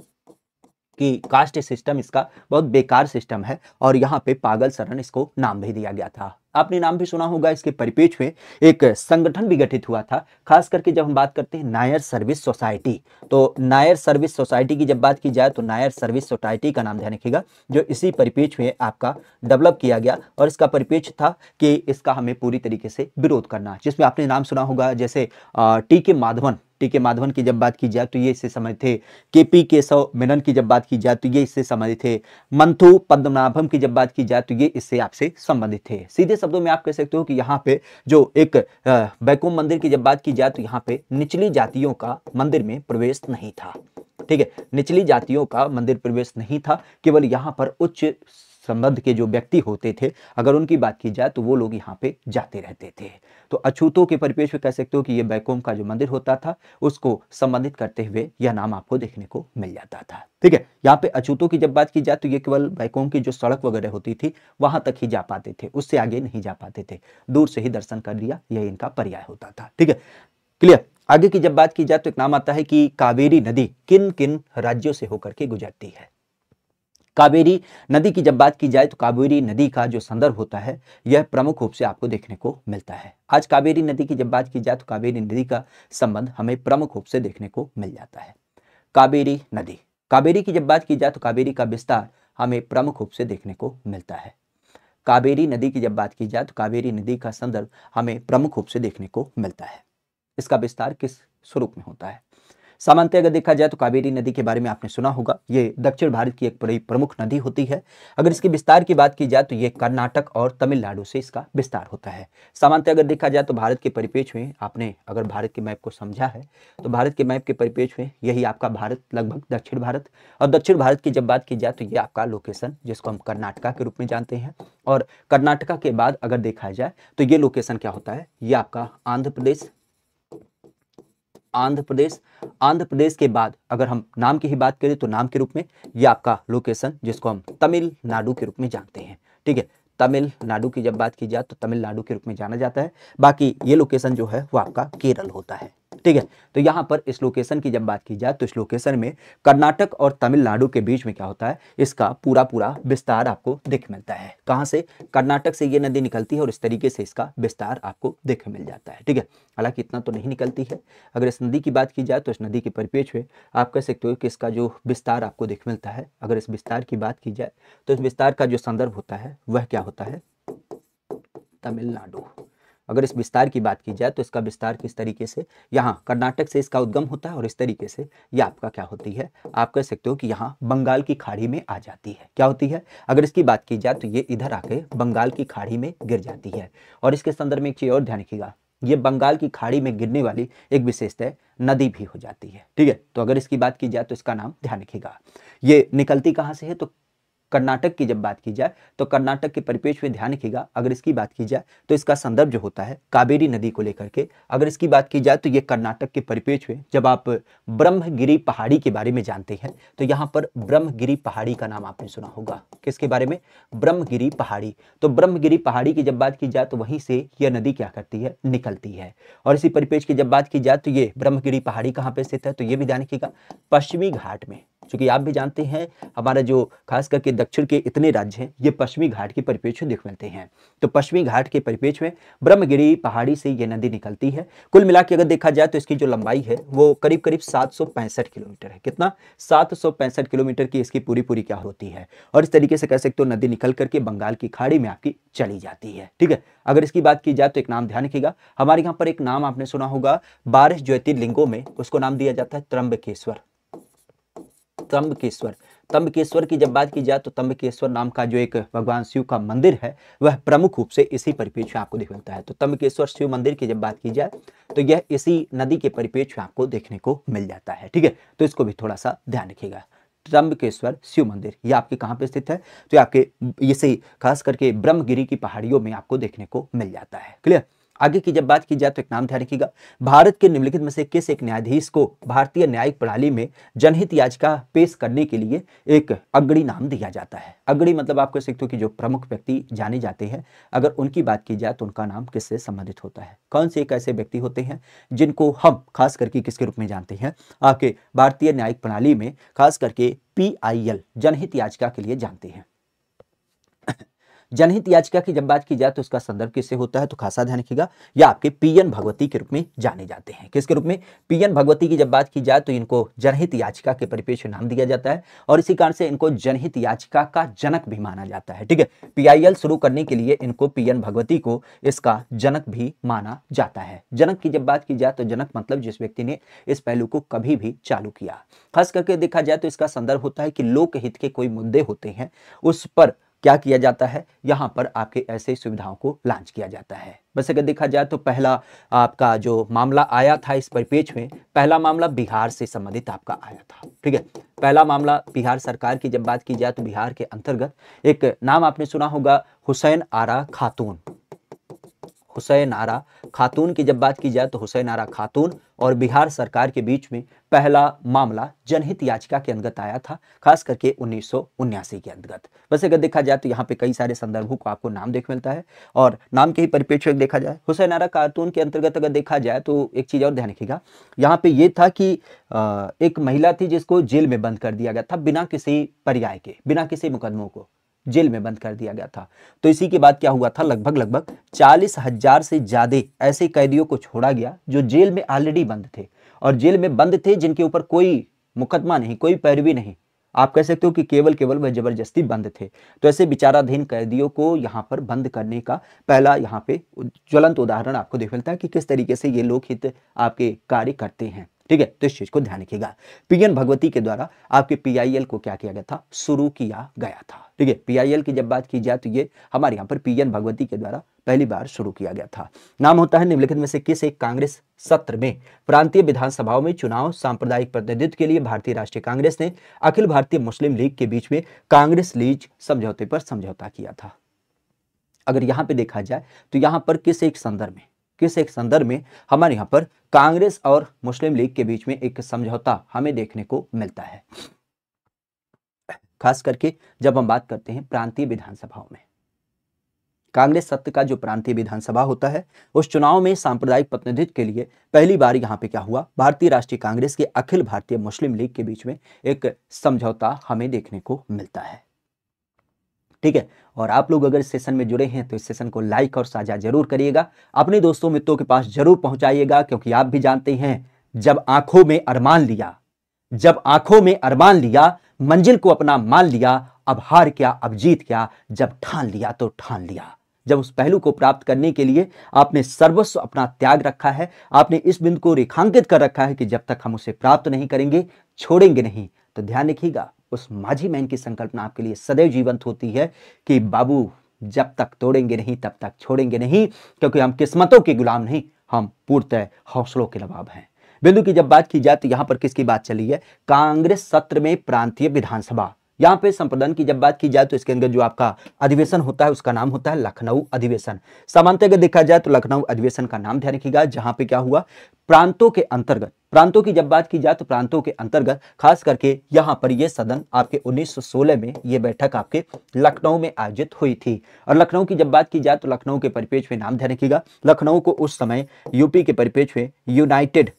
कि कास्ट सिस्टम इसका बहुत बेकार सिस्टम है और यहाँ पे पागल सरन इसको नाम भी दिया गया था आपने नाम भी सुना होगा इसके परिपेक्ष में एक संगठन भी गठित हुआ था खास करके जब हम बात करते हैं नायर सर्विस सोसाइटी तो नायर सर्विस सोसाइटी की जब बात की जाए तो नायर सर्विस सोसाइटी का नाम ध्यान रखिएगा जो इसी परिपेक्ष में आपका डेवलप किया गया और इसका परिपेक्ष था कि इसका हमें पूरी तरीके से विरोध करना जिसमें आपने नाम सुना होगा जैसे टी के माधवन टी के माधवन की जब बात की जाए तो ये इससे समझ थे के पी केशव मेनन की जब बात की जाए तो ये इससे संबंधित थे मंथु पद्मनाभम की जब बात की जाए तो ये इससे आपसे संबंधित थे सीधे शब्दों में आप कह सकते हो कि यहाँ पे जो एक बैकुम मंदिर की जब बात की जाए तो यहाँ पे निचली जातियों का मंदिर में प्रवेश नहीं था ठीक है निचली जातियों का मंदिर प्रवेश नहीं था केवल यहाँ पर उच्च संबंध के जो व्यक्ति होते थे अगर उनकी बात की जाए तो वो लोग यहाँ पे जाते रहते थे तो अछूतों के परिपेक्ष में कह सकते हो कि ये बैकोम का जो मंदिर होता था उसको संबंधित करते हुए यह नाम आपको देखने को मिल जाता था ठीक है यहाँ पे अछूतों की जब बात की जाए तो ये केवल बैकोम की जो सड़क वगैरह होती थी वहां तक ही जा पाते थे उससे आगे नहीं जा पाते थे दूर से ही दर्शन कर लिया यह इनका पर्याय होता था ठीक है क्लियर आगे की जब बात की जाए तो एक नाम आता है कि कावेरी नदी किन किन राज्यों से होकर के गुजरती है कावेरी नदी की जब बात की जाए तो कावेरी नदी का जो संदर्भ होता है यह प्रमुख रूप से आपको देखने को मिलता है आज कावेरी नदी की जब बात की जाए तो कावेरी नदी का संबंध हमें प्रमुख रूप से देखने को मिल जाता है कावेरी नदी कावेरी की जब बात की जाए तो कावेरी का विस्तार हमें प्रमुख रूप से देखने को मिलता है कावेरी नदी की जब बात की जाए तो कावेरी नदी का संदर्भ हमें प्रमुख रूप से देखने को मिलता है इसका विस्तार किस स्वरूप में होता है सामान्य अगर देखा जाए तो कावेरी नदी के बारे में आपने सुना होगा ये दक्षिण भारत की एक बड़ी प्रमुख नदी होती है अगर इसके विस्तार की बात की जाए तो ये कर्नाटक और तमिलनाडु से इसका विस्तार होता है सामान्य अगर देखा जाए तो भारत के परिपेक्ष में आपने अगर भारत के मैप को समझा है तो भारत के मैप के परिपेक्ष में यही आपका भारत लगभग दक्षिण भारत और दक्षिण भारत की जब बात की जाए तो ये आपका लोकेशन जिसको हम कर्नाटका के रूप में जानते हैं और कर्नाटका के बाद अगर देखा जाए तो ये लोकेशन क्या होता है ये आपका आंध्र प्रदेश आंध्र प्रदेश आंध्र प्रदेश के बाद अगर हम नाम की ही बात करें तो नाम के रूप में ये आपका लोकेशन जिसको हम तमिलनाडु के रूप में जानते हैं ठीक है तमिलनाडु की जब बात की जाए तो तमिलनाडु के रूप में जाना जाता है बाकी ये लोकेशन जो है वो आपका केरल होता है ठीक है तो यहाँ पर इस लोकेशन की जब बात की जाए तो इस लोकेशन में कर्नाटक और तमिलनाडु के बीच में क्या होता है इसका पूरा पूरा विस्तार आपको देख मिलता है कहाँ से कर्नाटक से ये नदी निकलती है और इस तरीके से इसका विस्तार आपको देख मिल जाता है ठीक है हालांकि इतना तो नहीं निकलती है अगर इस नदी की बात की जाए तो इस नदी के परिपेक्ष में आप कह सकते हो कि इसका जो विस्तार आपको देख मिलता है अगर इस विस्तार की बात की जाए तो इस विस्तार का जो संदर्भ होता है वह क्या होता है तमिलनाडु अगर इस विस्तार की बात की जाए तो इसका विस्तार किस तरीके से यहाँ कर्नाटक से इसका उद्गम होता है और इस तरीके से ये आपका क्या होती है आप कह सकते हो कि यहाँ बंगाल की खाड़ी में आ जाती है क्या होती है अगर इसकी बात की जाए तो ये इधर आके बंगाल की खाड़ी में गिर जाती है और इसके संदर्भ में एक चीज़ और ध्यान रखिएगा ये बंगाल की खाड़ी में गिरने वाली एक विशेषतः नदी भी हो जाती है ठीक है तो अगर इसकी बात की जाए तो इसका नाम ध्यान रखिएगा ये निकलती कहाँ से है तो कर्नाटक की जब बात की जाए तो कर्नाटक के परिपेक्ष में ध्यान रखिएगा अगर इसकी बात की जाए तो इसका संदर्भ जो होता है कावेरी नदी को लेकर के अगर इसकी बात की जाए तो ये कर्नाटक के परिपेक्ष में जब आप ब्रह्मगिरी पहाड़ी के बारे में जानते हैं तो यहाँ पर ब्रह्मगिरी पहाड़ी का नाम आपने सुना होगा किसके बारे में ब्रह्मगिरी पहाड़ी तो ब्रह्मगिरी पहाड़ी की जब बात की जाए तो वहीं से यह नदी क्या करती है निकलती है और इसी परिपेक्ष की जब बात की जाए तो ये ब्रह्मगिरी पहाड़ी कहाँ पर स्थित है तो ये भी ध्यान रखिएगा पश्चिमी घाट में चूंकि आप भी जानते हैं हमारा जो खास करके दक्षिण के इतने राज्य हैं ये पश्चिमी घाट के परिपेक्ष में दिख मिलते हैं तो पश्चिमी घाट के परिपेक्ष में ब्रह्मगिरी पहाड़ी से ये नदी निकलती है कुल मिला अगर देखा जाए तो इसकी जो लंबाई है वो करीब करीब सात किलोमीटर है कितना सात किलोमीटर की इसकी पूरी पूरी क्या होती है और इस तरीके से कह सकते हो नदी निकल करके बंगाल की खाड़ी में आपकी चली जाती है ठीक है अगर इसकी बात की जाए तो एक नाम ध्यान रखिएगा हमारे यहाँ पर एक नाम आपने सुना होगा बारह ज्योतिर्लिंगों में उसको नाम दिया जाता है त्रंबकेश्वर त्रंबकेश्वर त्रंबकेश्वर की जब बात की जाए तो त्रंबकेश्वर नाम का जो एक भगवान शिव का मंदिर है वह प्रमुख रूप से इसी परिपेक्ष आपको देखने मिलता है तो त्रंबकेश्वर शिव मंदिर की जब बात की जाए तो यह इसी नदी के परिपेक्ष आपको देखने को मिल जाता है ठीक है तो इसको भी थोड़ा सा ध्यान रखिएगा त्रंबकेश्वर शिव मंदिर ये आपके कहाँ पे स्थित है तो आपके इसे खास करके ब्रह्मगिरी की पहाड़ियों में आपको देखने को मिल जाता है क्लियर आगे की जब बात की जाए तो एक नाम ध्यान रखिएगा भारत के निम्नलिखित में से किस एक न्यायाधीश को भारतीय न्यायिक प्रणाली में जनहित याचिका पेश करने के लिए एक अग्रणी नाम दिया जाता है अग्रणी मतलब आपको सकते हो कि जो प्रमुख व्यक्ति जाने जाते हैं अगर उनकी बात की जाए तो उनका नाम किससे संबंधित होता है कौन से एक ऐसे व्यक्ति होते हैं जिनको हम खास करके किसके रूप में जानते हैं आपके भारतीय न्यायिक प्रणाली में खास करके पी जनहित याचिका के लिए जानते हैं जनहित याचिका की जब बात की जाए तो इसका संदर्भ किससे होता है तो खासा ध्यान रखिएगा या आपके पीएन भगवती के रूप में जाने जाते हैं किसके रूप में पीएन भगवती की जब बात की जाए तो इनको जनहित याचिका के परिपेक्ष नाम दिया जाता है और इसी कारण से इनको जनहित याचिका का जनक भी माना जाता है ठीक है पीआईएल शुरू करने के लिए इनको पीएन भगवती को इसका जनक भी माना जाता है जनक की जब बात की जाए तो जनक मतलब जिस व्यक्ति ने इस पहलू को कभी भी चालू किया खास करके देखा जाए तो इसका संदर्भ होता है कि लोकहित के कोई मुद्दे होते हैं उस पर क्या किया जाता है यहाँ पर आपके ऐसे सुविधाओं को लॉन्च किया जाता है बस अगर देखा जाए तो पहला आपका जो मामला आया था इस परिपेक्ष में पहला मामला बिहार से संबंधित आपका आया था ठीक है पहला मामला बिहार सरकार की जब बात की जाए तो बिहार के अंतर्गत एक नाम आपने सुना होगा हुसैन आरा खातून हुसैन आरा खातून की जब बात की जाए तो हुसैन आरा खातून और बिहार सरकार के बीच में पहला मामला जनहित याचिका के अंतर्गत आया था खास करके उन्नीस के अंतर्गत वैसे अगर देखा जाए तो यहाँ पे कई सारे संदर्भों को आपको नाम देख मिलता है और नाम के ही परिप्रेक्ष्य देखा जाए हुसैन आरा खातून के अंतर्गत अगर देखा जाए तो एक चीज़ और ध्यान रखिएगा यहाँ पे ये था कि एक महिला थी जिसको जेल में बंद कर दिया गया था बिना किसी पर्याय के बिना किसी मुकदमों को जेल में बंद कर दिया गया था तो इसी के बाद क्या हुआ था लगभग लगभग चालीस हजार से ज़्यादा ऐसे कैदियों को छोड़ा गया जो जेल में ऑलरेडी बंद थे और जेल में बंद थे जिनके ऊपर कोई मुकदमा नहीं कोई पैरवी नहीं आप कह सकते हो कि केवल केवल वह जबरदस्ती बंद थे तो ऐसे विचाराधीन कैदियों को यहाँ पर बंद करने का पहला यहाँ पे ज्वलंत उदाहरण आपको देख मिलता है कि किस तरीके से ये लोकहित आपके कार्य करते हैं ठीक है तो इस चीज को ध्यान रखिएगा पीएन भगवती के द्वारा आपके पीआईएल को क्या किया गया था शुरू किया गया था ठीक है पीआईएल की जब बात की जाए तो ये हमारे यहाँ पर पीएन भगवती के द्वारा पहली बार शुरू किया गया था नाम होता है निम्नलिखित में से किस एक कांग्रेस सत्र में प्रांतीय विधानसभाओं में चुनाव सांप्रदायिक प्रतिनिधित्व के लिए भारतीय राष्ट्रीय कांग्रेस ने अखिल भारतीय मुस्लिम लीग के बीच में कांग्रेस लीज समझौते पर समझौता किया था अगर यहां पे देखा जाए तो यहां पर किस एक संदर्भ में किस एक संदर्भ में हमारे यहाँ पर कांग्रेस और मुस्लिम लीग के बीच में एक समझौता हमें देखने को मिलता है खास करके जब हम बात करते हैं प्रांतीय विधानसभाओं में कांग्रेस सत्य का जो प्रांतीय विधानसभा होता है उस चुनाव में सांप्रदायिक प्रतिनिधित्व के लिए पहली बार यहाँ पे क्या हुआ भारतीय राष्ट्रीय कांग्रेस के अखिल भारतीय मुस्लिम लीग के बीच में एक समझौता हमें देखने को मिलता है ठीक है और आप लोग अगर इस सेशन में जुड़े हैं तो इस सेशन को लाइक और साझा जरूर करिएगा अपने दोस्तों मित्रों के पास जरूर पहुंचाइएगा क्योंकि आप भी जानते हैं जब आंखों में अरमान लिया जब आंखों में अरमान लिया मंजिल को अपना मान लिया अब हार क्या अब जीत क्या जब ठान लिया तो ठान लिया जब उस पहलू को प्राप्त करने के लिए आपने सर्वस्व अपना त्याग रखा है आपने इस बिंदु को रेखांकित कर रखा है कि जब तक हम उसे प्राप्त नहीं करेंगे छोड़ेंगे नहीं तो ध्यान रखिएगा उस माझी मैन की संकल्पना आपके लिए सदैव जीवंत होती है कि बाबू जब तक तोड़ेंगे नहीं तब तक छोड़ेंगे नहीं क्योंकि हम किस्मतों के गुलाम नहीं हम पूर्त हौसलों के नवाब हैं बिंदु की जब बात की जाए तो यहां पर किसकी बात चली है कांग्रेस सत्र में प्रांतीय विधानसभा यहाँ पे संप्रदान की जब बात की जाए तो इसके अंदर जो आपका अधिवेशन होता है उसका नाम होता है लखनऊ अधिवेशन सामान्य अगर देखा जाए तो लखनऊ अधिवेशन का नाम ध्यान रखिएगा जहाँ पे क्या हुआ प्रांतों के अंतर्गत प्रांतों की जब बात की जाए तो प्रांतों के अंतर्गत खास करके यहाँ पर ये सदन आपके 1916 में ये बैठक आपके लखनऊ में आयोजित हुई थी और लखनऊ की जब बात की जाए तो लखनऊ के परिपेक्ष में नाम ध्यान रखिएगा लखनऊ को उस समय यूपी के परिपेक्ष में यूनाइटेड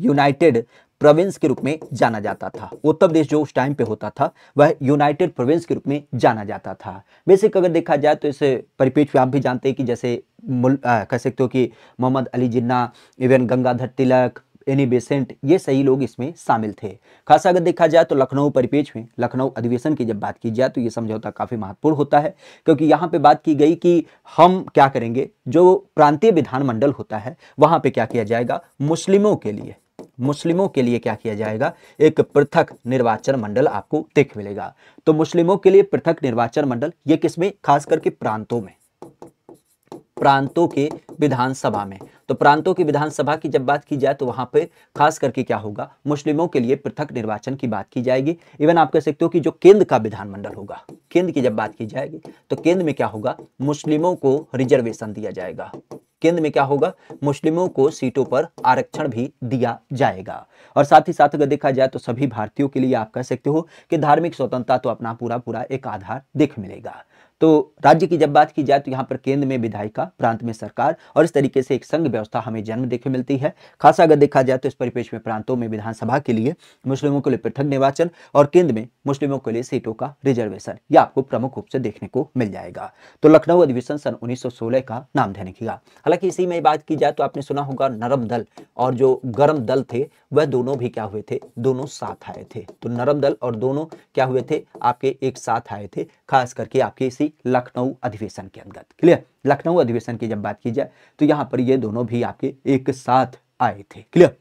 यूनाइटेड प्रोविंस के रूप में जाना जाता था उत्तर प्रदेश जो उस टाइम पे होता था वह यूनाइटेड प्रोविंस के रूप में जाना जाता था बेसिक अगर देखा जाए तो इस परिपेक्ष में आप भी जानते हैं कि जैसे आ, कह सकते हो कि Mohammad Ali Jinnah even Gangadhar Tilak Annie Besant ये सही लोग इसमें शामिल थे खासा अगर देखा जाए तो लखनऊ परिपेक्ष में लखनऊ अधिवेशन की जब बात की जाए तो ये समझौता काफ़ी महत्वपूर्ण होता है क्योंकि यहाँ पे बात की गई कि हम क्या करेंगे जो प्रांतीय विधानमंडल होता है वहाँ पे क्या किया जाएगा मुस्लिमों के लिए मुस्लिमों के लिए क्या किया जाएगा एक पृथक निर्वाचन मंडल आपको देख मिलेगा तो मुस्लिमों के लिए पृथक निर्वाचन मंडल ये किसमें खास करके प्रांतों में प्रांतों के विधानसभा में तो प्रांतों की विधानसभा की जब बात की जाए तो वहां पे खास करके क्या होगा मुस्लिमों के लिए पृथक निर्वाचन की बात की जाएगी इवन आप कह सकते हो कि जो केंद्र का विधानमंडल होगा केंद्र की जब बात की जाएगी तो केंद्र में क्या होगा मुस्लिमों को रिजर्वेशन दिया जाएगा केंद्र में क्या होगा मुस्लिमों को सीटों पर आरक्षण भी दिया जाएगा और साथ ही साथ अगर देखा जाए तो सभी भारतीयों के लिए आप कह सकते हो कि धार्मिक स्वतंत्रता तो अपना पूरा पूरा एक आधार दिख मिलेगा तो राज्य की जब बात की जाए तो यहाँ पर केंद्र में विधायिका प्रांत में सरकार और इस तरीके से एक संघ व्यवस्था हमें जन्म देखने मिलती है खासा अगर देखा जाए तो इस परिपेक्ष में प्रांतों में विधानसभा के लिए मुस्लिमों के लिए पृथक निर्वाचन और केंद्र में मुस्लिमों के लिए सीटों का रिजर्वेशन यह आपको प्रमुख रूप से देखने को मिल जाएगा तो लखनऊ अधिवेशन सन उन्नीस का नाम ध्यान किया हालांकि इसी में बात की जाए तो आपने सुना होगा नरम दल और जो गर्म दल थे वह दोनों भी क्या हुए थे दोनों साथ आए थे तो नरम दल और दोनों क्या हुए थे आपके एक साथ आए थे खास करके आपके इसी की लखनऊ अधिवेशन के अंतर्गत क्लियर लखनऊ अधिवेशन की जब बात की जाए तो यहां पर ये दोनों भी आपके एक साथ आए थे क्लियर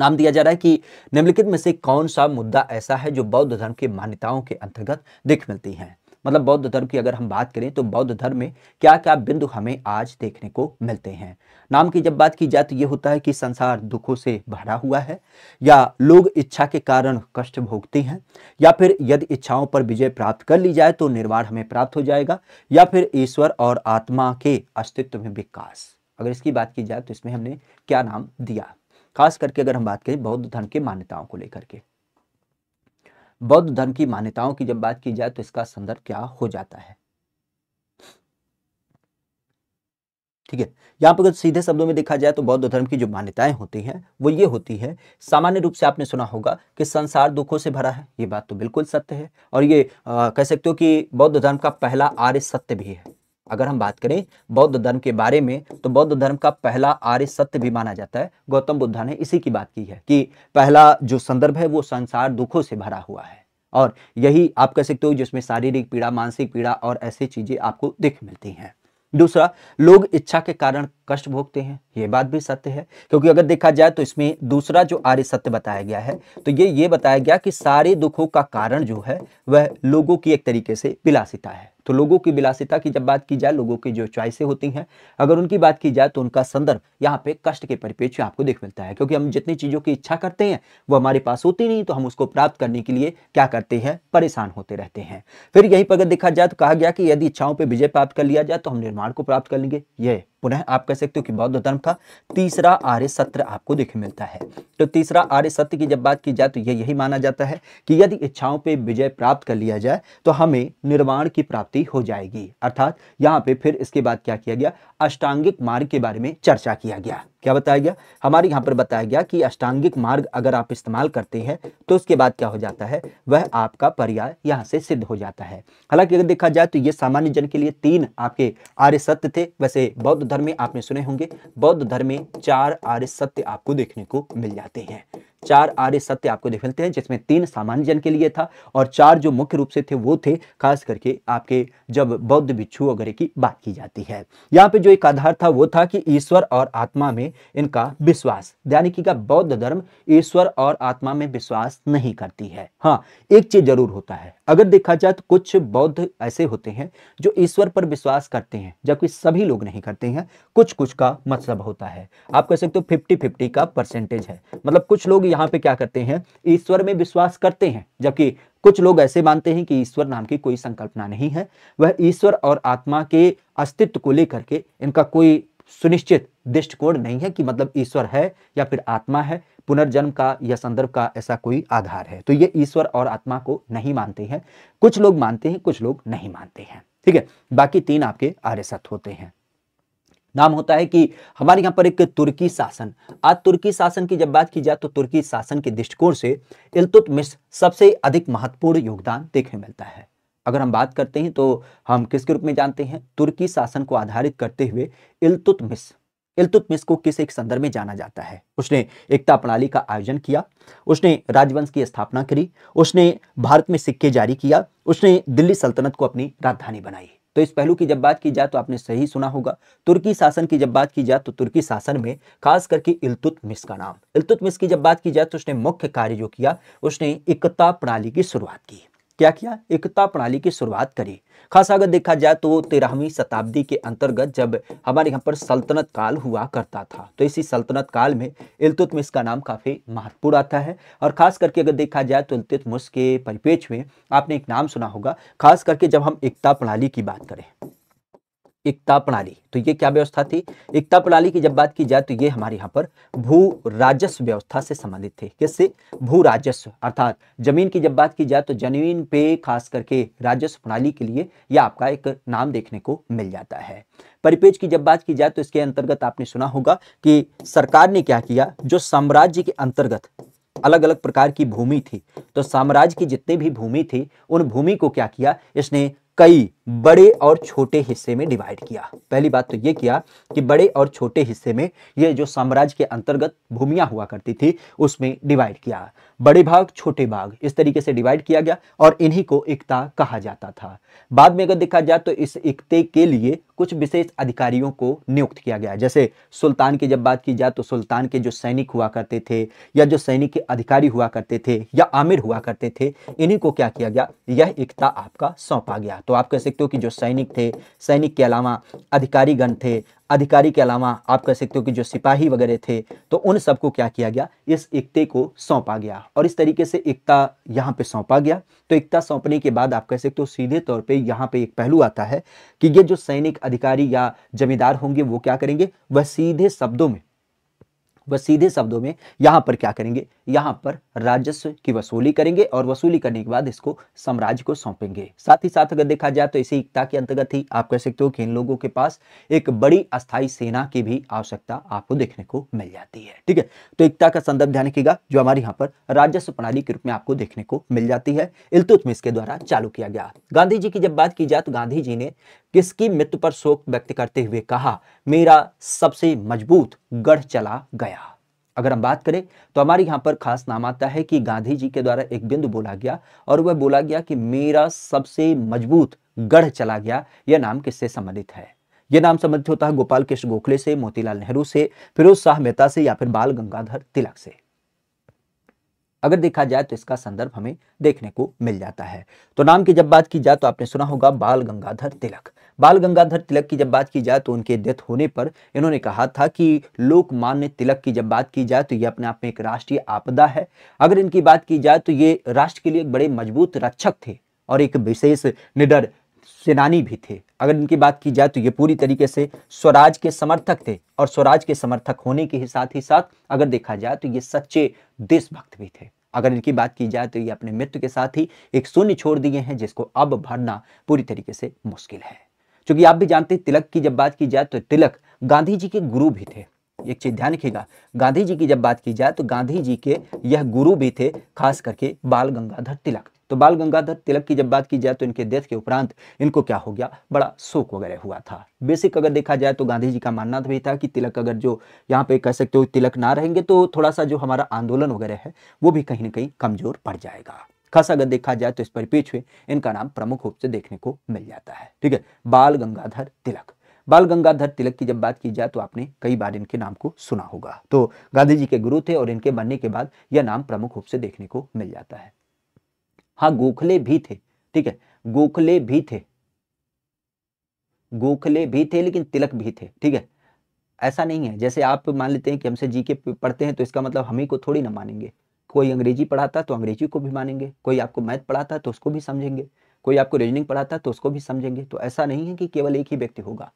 नाम दिया जा रहा है कि निम्नलिखित में से कौन सा मुद्दा ऐसा है जो बौद्ध धर्म के मान्यताओं के अंतर्गत दिख मिलती हैं मतलब बौद्ध धर्म की अगर हम बात करें तो बौद्ध धर्म में क्या क्या बिंदु हमें आज देखने को मिलते हैं नाम की जब बात की जाए तो ये होता है कि संसार दुखों से भरा हुआ है या लोग इच्छा के कारण कष्ट भोगते हैं या फिर यदि इच्छाओं पर विजय प्राप्त कर ली जाए तो निर्वाण हमें प्राप्त हो जाएगा या फिर ईश्वर और आत्मा के अस्तित्व में विकास अगर इसकी बात की जाए तो इसमें हमने क्या नाम दिया खास करके अगर हम बात करें बौद्ध धर्म के मान्यताओं को लेकर के बौद्ध धर्म की मान्यताओं की जब बात की जाए तो इसका संदर्भ क्या हो जाता है ठीक है यहाँ पर सीधे शब्दों में देखा जाए तो बौद्ध धर्म की जो मान्यताएं होती हैं वो ये होती है सामान्य रूप से आपने सुना होगा कि संसार दुखों से भरा है ये बात तो बिल्कुल सत्य है और ये आ, कह सकते हो कि बौद्ध धर्म का पहला आर्य सत्य भी है अगर हम बात करें बौद्ध धर्म के बारे में तो बौद्ध धर्म का पहला आर्य सत्य भी माना जाता है गौतम बुद्धा ने इसी की बात की है कि पहला जो संदर्भ है वो संसार दुखों से भरा हुआ है और यही आप कह सकते हो जिसमें शारीरिक पीड़ा मानसिक पीड़ा और ऐसी चीजें आपको दिख मिलती हैं दूसरा लोग इच्छा के कारण कष्ट भोगते हैं ये बात भी सत्य है क्योंकि अगर देखा जाए तो इसमें दूसरा जो आर्य सत्य बताया गया है तो ये ये बताया गया कि सारे दुखों का कारण जो है वह लोगों की एक तरीके से विलासिता है तो लोगों की विलासिता की जब बात की जाए लोगों की जो चॉइसें होती हैं अगर उनकी बात की जाए तो उनका संदर्भ यहाँ पे कष्ट के परिपेक्ष आपको देख मिलता है क्योंकि हम जितनी चीज़ों की इच्छा करते हैं वो हमारे पास होती नहीं तो हम उसको प्राप्त करने के लिए क्या करते हैं परेशान होते रहते हैं फिर यहीं पर अगर देखा जाए तो कहा गया कि यदि इच्छाओं पर विजय प्राप्त कर लिया जाए तो हम निर्माण को प्राप्त कर लेंगे ये पुनः आप कह सकते हो कि बौद्ध धर्म का तीसरा आर्य सत्र आपको देखने मिलता है तो तीसरा आर्य सत्य की जब बात की जाए तो यह यही माना जाता है कि यदि इच्छाओं पे विजय प्राप्त कर लिया जाए तो हमें निर्वाण की प्राप्ति हो जाएगी अर्थात यहाँ पे फिर इसके बाद क्या किया गया अष्टांगिक मार्ग के बारे में चर्चा किया गया क्या बताया गया हमारे यहाँ पर बताया गया कि अष्टांगिक मार्ग अगर आप इस्तेमाल करते हैं तो उसके बाद क्या हो जाता है वह आपका पर्याय यहाँ से सिद्ध हो जाता है हालांकि अगर देखा जाए तो ये सामान्य जन के लिए तीन आपके आर्य सत्य थे वैसे बौद्ध धर्म में आपने सुने होंगे बौद्ध धर्म में चार आर्य सत्य आपको देखने को मिल जाते हैं चार आर्य सत्य आपको देख मिलते हैं जिसमें तीन सामान्य जन के लिए था और चार जो मुख्य रूप से थे वो थे खास करके आपके जब बौद्ध भिक्षु वगैरह की बात की जाती है यहाँ पे जो एक आधार था वो था कि ईश्वर और आत्मा में इनका विश्वास यानी कि का बौद्ध धर्म ईश्वर और आत्मा में विश्वास नहीं करती है हाँ एक चीज जरूर होता है अगर देखा जाए तो कुछ बौद्ध ऐसे होते हैं जो ईश्वर पर विश्वास करते हैं जबकि सभी लोग नहीं करते हैं कुछ कुछ का मतलब होता है आप कह सकते हो फिफ्टी फिफ्टी का परसेंटेज है मतलब कुछ लोग यहाँ पे क्या करते हैं ईश्वर में विश्वास करते हैं जबकि कुछ लोग ऐसे मानते हैं कि ईश्वर नाम की कोई संकल्पना नहीं है वह ईश्वर और आत्मा के अस्तित्व को लेकर के इनका कोई सुनिश्चित दृष्टिकोण नहीं है कि मतलब ईश्वर है या फिर आत्मा है पुनर्जन्म का या संदर्भ का ऐसा कोई आधार है तो ये ईश्वर और आत्मा को नहीं मानते हैं कुछ लोग मानते हैं कुछ लोग नहीं मानते हैं ठीक है बाकी तीन आपके आर्यसत होते हैं नाम होता है कि हमारे यहाँ पर एक तुर्की शासन आज तुर्की शासन की जब बात की जाए तो तुर्की शासन के दृष्टिकोण से इलतुत मिस सबसे अधिक महत्वपूर्ण योगदान देखने मिलता है अगर हम बात करते हैं तो हम किसके रूप में जानते हैं तुर्की शासन को आधारित करते हुए इलतुत मिस इलतुत मिस को किस एक संदर्भ में जाना जाता है उसने एकता प्रणाली का आयोजन किया उसने राजवंश की स्थापना करी उसने भारत में सिक्के जारी किया उसने दिल्ली सल्तनत को अपनी राजधानी बनाई तो इस पहलू की जब बात की जाए तो आपने सही सुना होगा तुर्की शासन की जब बात की जाए तो तुर्की शासन में खास करके इलतुतमिस का नाम इलतुतमिस की जब बात की जाए तो उसने मुख्य कार्य जो किया उसने एकता प्रणाली की शुरुआत की क्या किया एकता प्रणाली की शुरुआत करी खास अगर देखा जाए तो तेरहवीं शताब्दी के अंतर्गत जब हमारे यहाँ पर सल्तनत काल हुआ करता था तो इसी सल्तनत काल में इल्तुतमिश का नाम काफ़ी महत्वपूर्ण आता है और ख़ास करके अगर देखा जाए तो इल्तुतमिश के परिपेक्ष में आपने एक नाम सुना होगा खास करके जब हम एकता प्रणाली की बात करें एकता प्रणाली तो ये क्या व्यवस्था थी एकता प्रणाली की जब बात की जाए तो ये हमारे यहाँ पर भू राजस्व व्यवस्था से संबंधित थे किससे भू राजस्व अर्थात जमीन की जब बात की जाए तो जमीन पे खास करके राजस्व प्रणाली के लिए यह आपका एक नाम देखने को मिल जाता है परिपेज की जब बात की जाए तो इसके अंतर्गत आपने सुना होगा कि सरकार ने क्या किया जो साम्राज्य के अंतर्गत अलग अलग प्रकार की भूमि थी तो साम्राज्य की जितनी भी भूमि थी उन भूमि को क्या किया इसने कई बड़े और छोटे हिस्से में डिवाइड किया पहली बात तो ये किया कि बड़े और छोटे हिस्से में ये जो साम्राज्य के अंतर्गत भूमियाँ हुआ करती थी उसमें डिवाइड किया बड़े भाग छोटे भाग इस तरीके से डिवाइड किया गया और इन्हीं को एकता कहा जाता था बाद में अगर देखा जाए तो इस एकते के लिए कुछ विशेष अधिकारियों को नियुक्त किया गया जैसे सुल्तान की जब बात की जाए तो सुल्तान के जो सैनिक हुआ करते थे या जो सैनिक के अधिकारी हुआ करते थे या आमिर हुआ करते थे इन्हीं को क्या किया गया यह एकता आपका सौंपा गया तो आप कैसे सकते हो कि जो सैनिक थे सैनिक के अलावा अधिकारीगण थे अधिकारी के अलावा आप कह सकते हो कि जो सिपाही वगैरह थे तो उन सबको क्या किया गया इस एकते को सौंपा गया और इस तरीके से एकता यहाँ पे सौंपा गया तो एकता सौंपने के बाद आप कह सकते हो सीधे तौर पे यहाँ पे एक पहलू आता है कि ये जो सैनिक अधिकारी या जमींदार होंगे वो क्या करेंगे वह सीधे शब्दों में वह सीधे शब्दों में यहाँ पर क्या करेंगे यहाँ पर राजस्व की वसूली करेंगे और वसूली करने के बाद इसको साम्राज्य को सौंपेंगे साथ ही साथ अगर देखा जाए तो इसी एकता के अंतर्गत ही आप कह सकते हो कि इन लोगों के पास एक बड़ी अस्थायी सेना की भी आवश्यकता आपको देखने को मिल जाती है ठीक है तो एकता का संदर्भ ध्यान रखिएगा जो हमारे यहाँ पर राजस्व प्रणाली के रूप में आपको देखने को मिल जाती है इलतुतमिस के द्वारा चालू किया गया गांधी जी की जब बात की जाए तो गांधी जी ने किसकी मृत्यु पर शोक व्यक्त करते हुए कहा मेरा सबसे मजबूत गढ़ चला गया अगर हम बात करें तो हमारे यहाँ पर खास नाम आता है कि गांधी जी के द्वारा एक बिंदु बोला गया और वह बोला गया कि मेरा सबसे मजबूत गढ़ चला गया यह नाम किससे संबंधित है यह नाम संबंधित होता है गोपाल कृष्ण गोखले से मोतीलाल नेहरू से फिरोज शाह मेहता से या फिर बाल गंगाधर तिलक से अगर देखा जाए तो इसका संदर्भ हमें देखने को मिल जाता है तो नाम की जब बात की जाए तो आपने सुना होगा बाल गंगाधर तिलक बाल गंगाधर तिलक की जब बात की जाए तो उनके डेथ होने पर इन्होंने कहा था कि लोकमान्य तिलक की जब बात की जाए तो ये अपने आप में एक राष्ट्रीय आपदा है अगर इनकी बात की जाए तो ये राष्ट्र के लिए एक बड़े मजबूत रक्षक थे और एक विशेष निडर सेनानी भी थे अगर इनकी बात की जाए तो ये पूरी तरीके से स्वराज के समर्थक थे और स्वराज के समर्थक होने के ही साथ ही साथ अगर देखा जाए तो ये सच्चे देशभक्त भी थे अगर इनकी बात की जाए तो ये अपने मित्र के साथ ही एक शून्य छोड़ दिए हैं जिसको अब भरना पूरी तरीके से मुश्किल है क्योंकि आप भी जानते हैं तिलक की जब बात की जाए तो तिलक गांधी जी के गुरु भी थे एक चीज ध्यान रखिएगा गांधी जी की जब बात की जाए तो गांधी जी के यह गुरु भी थे खास करके बाल गंगाधर तिलक तो बाल गंगाधर तिलक की जब बात की जाए तो इनके डेथ के उपरांत इनको क्या हो गया बड़ा शोक वगैरह हुआ था बेसिक अगर देखा जाए तो गांधी जी का मानना भी था कि तिलक अगर जो यहाँ पे कह सकते हो तिलक ना रहेंगे तो थोड़ा सा जो हमारा आंदोलन वगैरह है वो भी कहीं ना कहीं कमजोर पड़ जाएगा खास अगर देखा जाए तो इस परिपेक्ष में इनका नाम प्रमुख रूप से देखने को मिल जाता है ठीक है बाल गंगाधर तिलक बाल गंगाधर तिलक की जब बात की जाए तो आपने कई बार इनके नाम को सुना होगा तो गांधी जी के गुरु थे और इनके बनने के बाद यह नाम प्रमुख रूप से देखने को मिल जाता है हाँ गोखले भी थे ठीक है गोखले भी थे गोखले भी थे लेकिन तिलक भी थे ठीक है ऐसा नहीं है जैसे आप मान लेते हैं कि हमसे जी के पढ़ते हैं तो इसका मतलब हम ही को थोड़ी ना मानेंगे कोई अंग्रेजी पढ़ाता तो अंग्रेजी को भी मानेंगे कोई आपको मैथ पढ़ाता तो उसको भी समझेंगे कोई आपको रीजनिंग पढ़ाता तो उसको भी समझेंगे तो ऐसा नहीं है कि केवल एक ही व्यक्ति होगा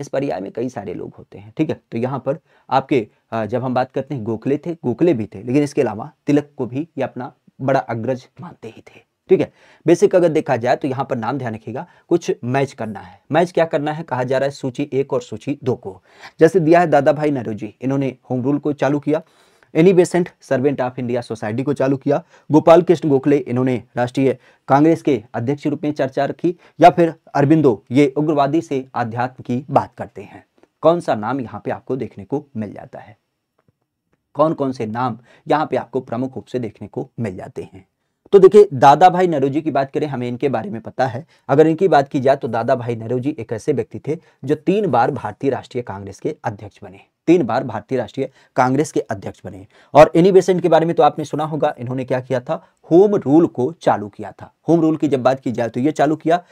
इस पर्याय में कई सारे लोग होते हैं ठीक है तो यहाँ पर आपके जब हम बात करते हैं गोखले थे गोखले भी थे लेकिन इसके अलावा तिलक को भी ये अपना बड़ा अग्रज मानते ही थे ठीक है बेसिक अगर देखा जाए तो यहाँ पर नाम ध्यान रखिएगा कुछ मैच करना है मैच क्या करना है कहा जा रहा है सूची एक और सूची दो को जैसे दिया है दादा भाई नेहरू जी इन्होंने होम रूल को चालू किया Annie Besant servant of India society को चालू किया गोपाल कृष्ण गोखले इन्होंने राष्ट्रीय कांग्रेस के अध्यक्ष के रूप में चर्चा रखी या फिर अरबिंदो ये उग्रवादी से अध्यात्म की बात करते हैं कौन सा नाम यहाँ पे आपको देखने को मिल जाता है कौन कौन से नाम यहाँ पे आपको प्रमुख रूप से देखने को मिल जाते हैं तो देखिए दादा भाई नरोजी की बात करें हमें इनके बारे में पता है अगर इनकी बात की जाए तो दादा भाई नरोजी एक ऐसे व्यक्ति थे जो तीन बार भारतीय राष्ट्रीय कांग्रेस के अध्यक्ष बने तीन बार भारतीय राष्ट्रीय कांग्रेस के अध्यक्ष बने और इन्हीं बेसेंट के बारे में तो आपने सुना होगा इन्होंने क्या किया था होम रूल को चालू किया था होम रूल की जब बात की जाए तो ये चालू किया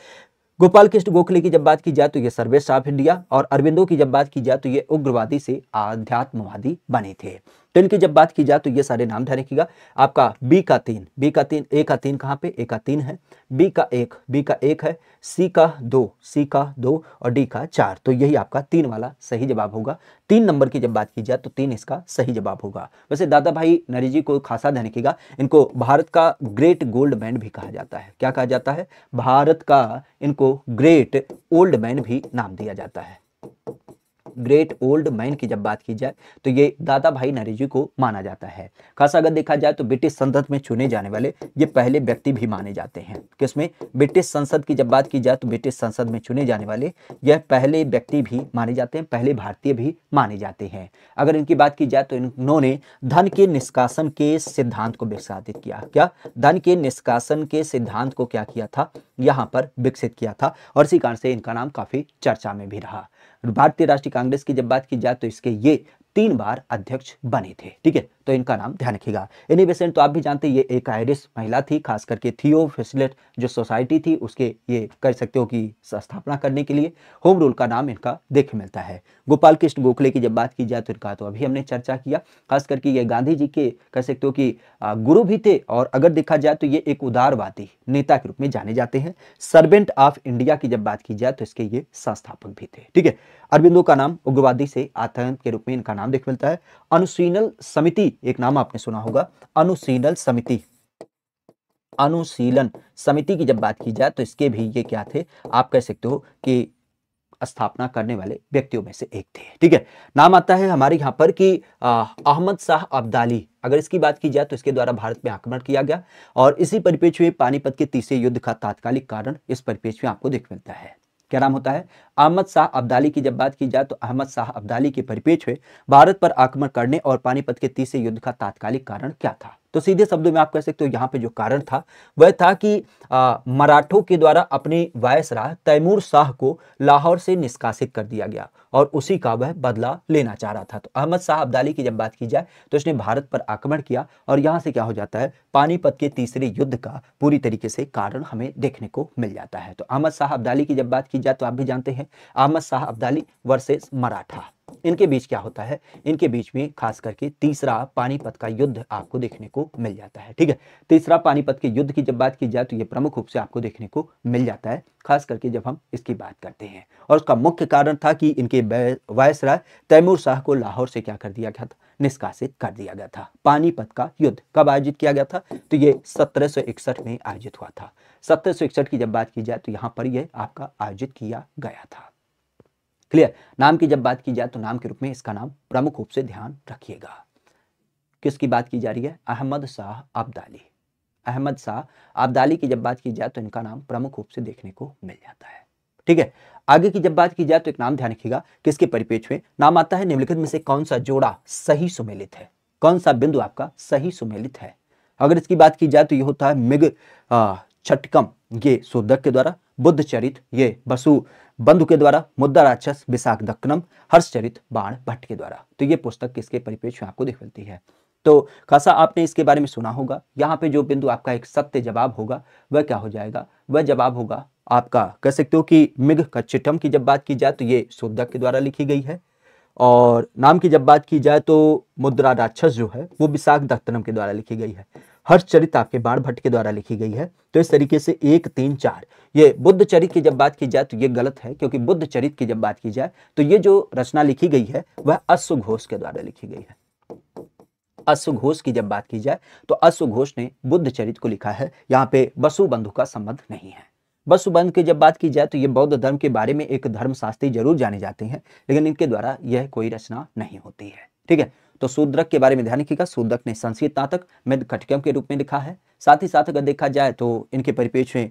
गोपाल कृष्ण गोखले की जब बात की जाए तो ये सर्वे ऑफ इंडिया और अरविंदो की जब बात की जाए तो ये उग्रवादी से आध्यात्मवादी बने थे तो इनकी जब बात की जाए तो ये सारे नाम ध्यान रखिएगा आपका बी का तीन बी का तीन ए का तीन कहाँ पे ए का तीन है बी का एक बी का एक है सी का दो सी का दो और डी का चार तो यही आपका तीन वाला सही जवाब होगा तीन नंबर की जब बात की जाए तो तीन इसका सही जवाब होगा वैसे दादा भाई नरी जी को खासा ध्यान रखिएगा इनको भारत का ग्रेट गोल्ड मैन भी कहा जाता है क्या कहा जाता है भारत का इनको ग्रेट ओल्ड मैन भी नाम दिया जाता है ग्रेट ओल्ड मैन की जब बात की जाए तो ये दादा भाई नरेजी को माना जाता है खास अगर देखा जाए तो ब्रिटिश संसद में चुने जाने वाले ये पहले व्यक्ति भी माने जाते हैं किसमें ब्रिटिश संसद की जब बात की जाए तो ब्रिटिश संसद में चुने जाने वाले यह पहले व्यक्ति भी माने जाते हैं पहले भारतीय भी माने जाते हैं अगर इनकी बात की जाए तो इन्होंने धन के निष्कासन के सिद्धांत को विकसित किया क्या धन के निष्कासन के सिद्धांत को क्या किया था यहाँ पर विकसित किया था और इसी कारण से इनका नाम काफ़ी चर्चा में भी रहा भारतीय राष्ट्रीय कांग्रेस की जब बात की जाए तो इसके ये तीन बार अध्यक्ष बने थे ठीक है तो इनका नाम ध्यान रखिएगा एनी बेसेंट तो आप भी जानते हैं ये एक आयरिश महिला थी खास करके थियो फेसिलेट जो सोसाइटी थी उसके ये कर सकते हो कि स्थापना करने के लिए होम रूल का नाम इनका देख मिलता है गोपाल कृष्ण गोखले की जब बात की जाए तो इनका तो अभी हमने चर्चा किया खास करके ये गांधी जी के कह सकते हो कि गुरु भी थे और अगर देखा जाए तो ये एक उदारवादी नेता के रूप में जाने जाते हैं सर्वेंट ऑफ इंडिया की जब बात की जाए तो इसके ये संस्थापक भी थे ठीक है अरविंदो का नाम उग्रवादी से आतंक के रूप में इनका नाम देख मिलता है अनुशीनल समिति एक नाम आपने सुना होगा अनुशीलन समिति अनुशीलन समिति की जब बात की जाए तो इसके भी ये क्या थे आप कह सकते हो कि स्थापना करने वाले व्यक्तियों में से एक थे ठीक है नाम आता है हमारे यहां पर कि अहमद शाह अब्दाली अगर इसकी बात की जाए तो इसके द्वारा भारत में आक्रमण किया गया और इसी परिपेक्ष में पानीपत के तीसरे युद्ध का तात्कालिक कारण इस परिपेक्ष में आपको देख मिलता है क्या नाम होता है अहमद शाह अब्दाली की जब बात की जाए तो अहमद शाह अब्दाली के परिपेक्ष में भारत पर आक्रमण करने और पानीपत के तीसरे युद्ध का तात्कालिक कारण क्या था तो सीधे शब्दों में आप कह सकते हो यहाँ पे जो कारण था वह था कि मराठों के द्वारा अपने वायसराय तैमूर शाह को लाहौर से निष्कासित कर दिया गया और उसी का वह बदला लेना चाह रहा था तो अहमद शाह अब्दाली की जब बात की जाए तो उसने भारत पर आक्रमण किया और यहाँ से क्या हो जाता है पानीपत के तीसरे युद्ध का पूरी तरीके से कारण हमें देखने को मिल जाता है तो अहमद शाह अब्दाली की जब बात की जाए तो आप भी जानते हैं अहमद शाह अब्दाली वर्सेज मराठा इनके बीच क्या होता है इनके बीच में खास करके तीसरा पानीपत का युद्ध आपको देखने को मिल जाता है ठीक है तीसरा पानीपत के युद्ध की जब बात की जाए तो ये प्रमुख रूप से आपको देखने को मिल जाता है खास करके जब हम इसकी बात करते हैं और उसका मुख्य कारण था कि इनके वायसराय तैमूर शाह को लाहौर से क्या कर दिया गया था निष्कासित कर दिया गया था पानीपत का युद्ध कब आयोजित किया गया था तो ये सत्रह में आयोजित हुआ था सत्रह की जब बात की जाए तो यहाँ पर यह आपका आयोजित किया गया था क्लियर नाम की जब बात की जाए तो नाम के रूप में इसका नाम प्रमुख रूप से ध्यान रखिएगा किसकी बात की जा रही है अहमद शाह अब्दाली अहमद शाह अब्दाली की जब बात की जाए तो इनका नाम प्रमुख रूप से देखने को मिल जाता है ठीक है आगे की जब बात की जाए तो एक नाम ध्यान रखिएगा किसके परिपेक्ष में नाम आता है निम्नलिखित में से कौन सा जोड़ा सही सुमेलित है कौन सा बिंदु आपका सही सुमेलित है अगर इसकी बात की जाए तो ये होता है मिग छटकम ये सोदक के द्वारा बुद्ध चरित ये बसु बंधु के द्वारा मुद्दा राक्षस विशाख दक्कनम हर्षचरित बाण भट्ट के द्वारा तो ये पुस्तक किसके परिपेक्ष में आपको दिख मिलती है तो खासा आपने इसके बारे में सुना होगा यहाँ पे जो बिंदु आपका एक सत्य जवाब होगा वह क्या हो जाएगा वह जवाब होगा आपका कह सकते हो कि मिघ कच्चिटम की जब बात की जाए तो ये शोधक के द्वारा लिखी गई है और नाम की जब बात की जाए तो मुद्रा राक्षस जो है वो विशाख दत्तनम के द्वारा लिखी गई है चरित आपके बाण भट्ट के द्वारा लिखी गई है तो इस तरीके से एक तीन चार ये बुद्ध चरित की जब बात की जाए तो ये गलत है क्योंकि बुद्ध चरित की जब बात की जाए तो ये जो रचना लिखी गई है वह अश्व के द्वारा लिखी गई है अश्वघोष की जब बात की जाए तो अश्वघोष ने बुद्ध चरित को लिखा है यहाँ पे वसुबंधु का संबंध नहीं है वसुबंध की जब बात की जाए तो ये बौद्ध धर्म के बारे में एक धर्मशास्त्री जरूर जाने जाते हैं लेकिन इनके द्वारा यह कोई रचना नहीं होती है ठीक है तो शूद्रक के बारे में ध्यान रखिएगा शूद्रक ने संस्कृत नाटक मृद कटकम के रूप में लिखा है साथ ही साथ अगर देखा जाए तो इनके परिपेक्ष में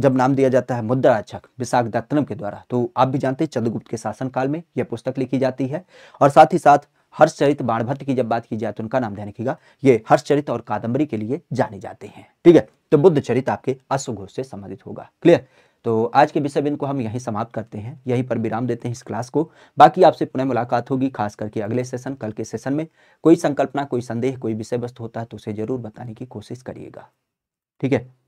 जब नाम दिया जाता है मुद्रा अक्षक विशाख दत्तनम के द्वारा तो आप भी जानते हैं चंद्रगुप्त के शासनकाल में यह पुस्तक लिखी जाती है और साथ ही साथ हर्षचरित बाणभट्ट की जब बात की जाए तो उनका नाम ध्यान रखिएगा ये हर्षचरित और कादंबरी के लिए जाने जाते हैं ठीक है तो बुद्ध चरित आपके अश्वघोष से संबंधित होगा क्लियर तो आज के विषय बिंदु को हम यहीं समाप्त करते हैं यहीं पर विराम देते हैं इस क्लास को बाकी आपसे पुनः मुलाकात होगी खास करके अगले सेशन कल के सेशन में कोई संकल्पना कोई संदेह कोई विषय वस्तु होता है तो उसे जरूर बताने की कोशिश करिएगा ठीक है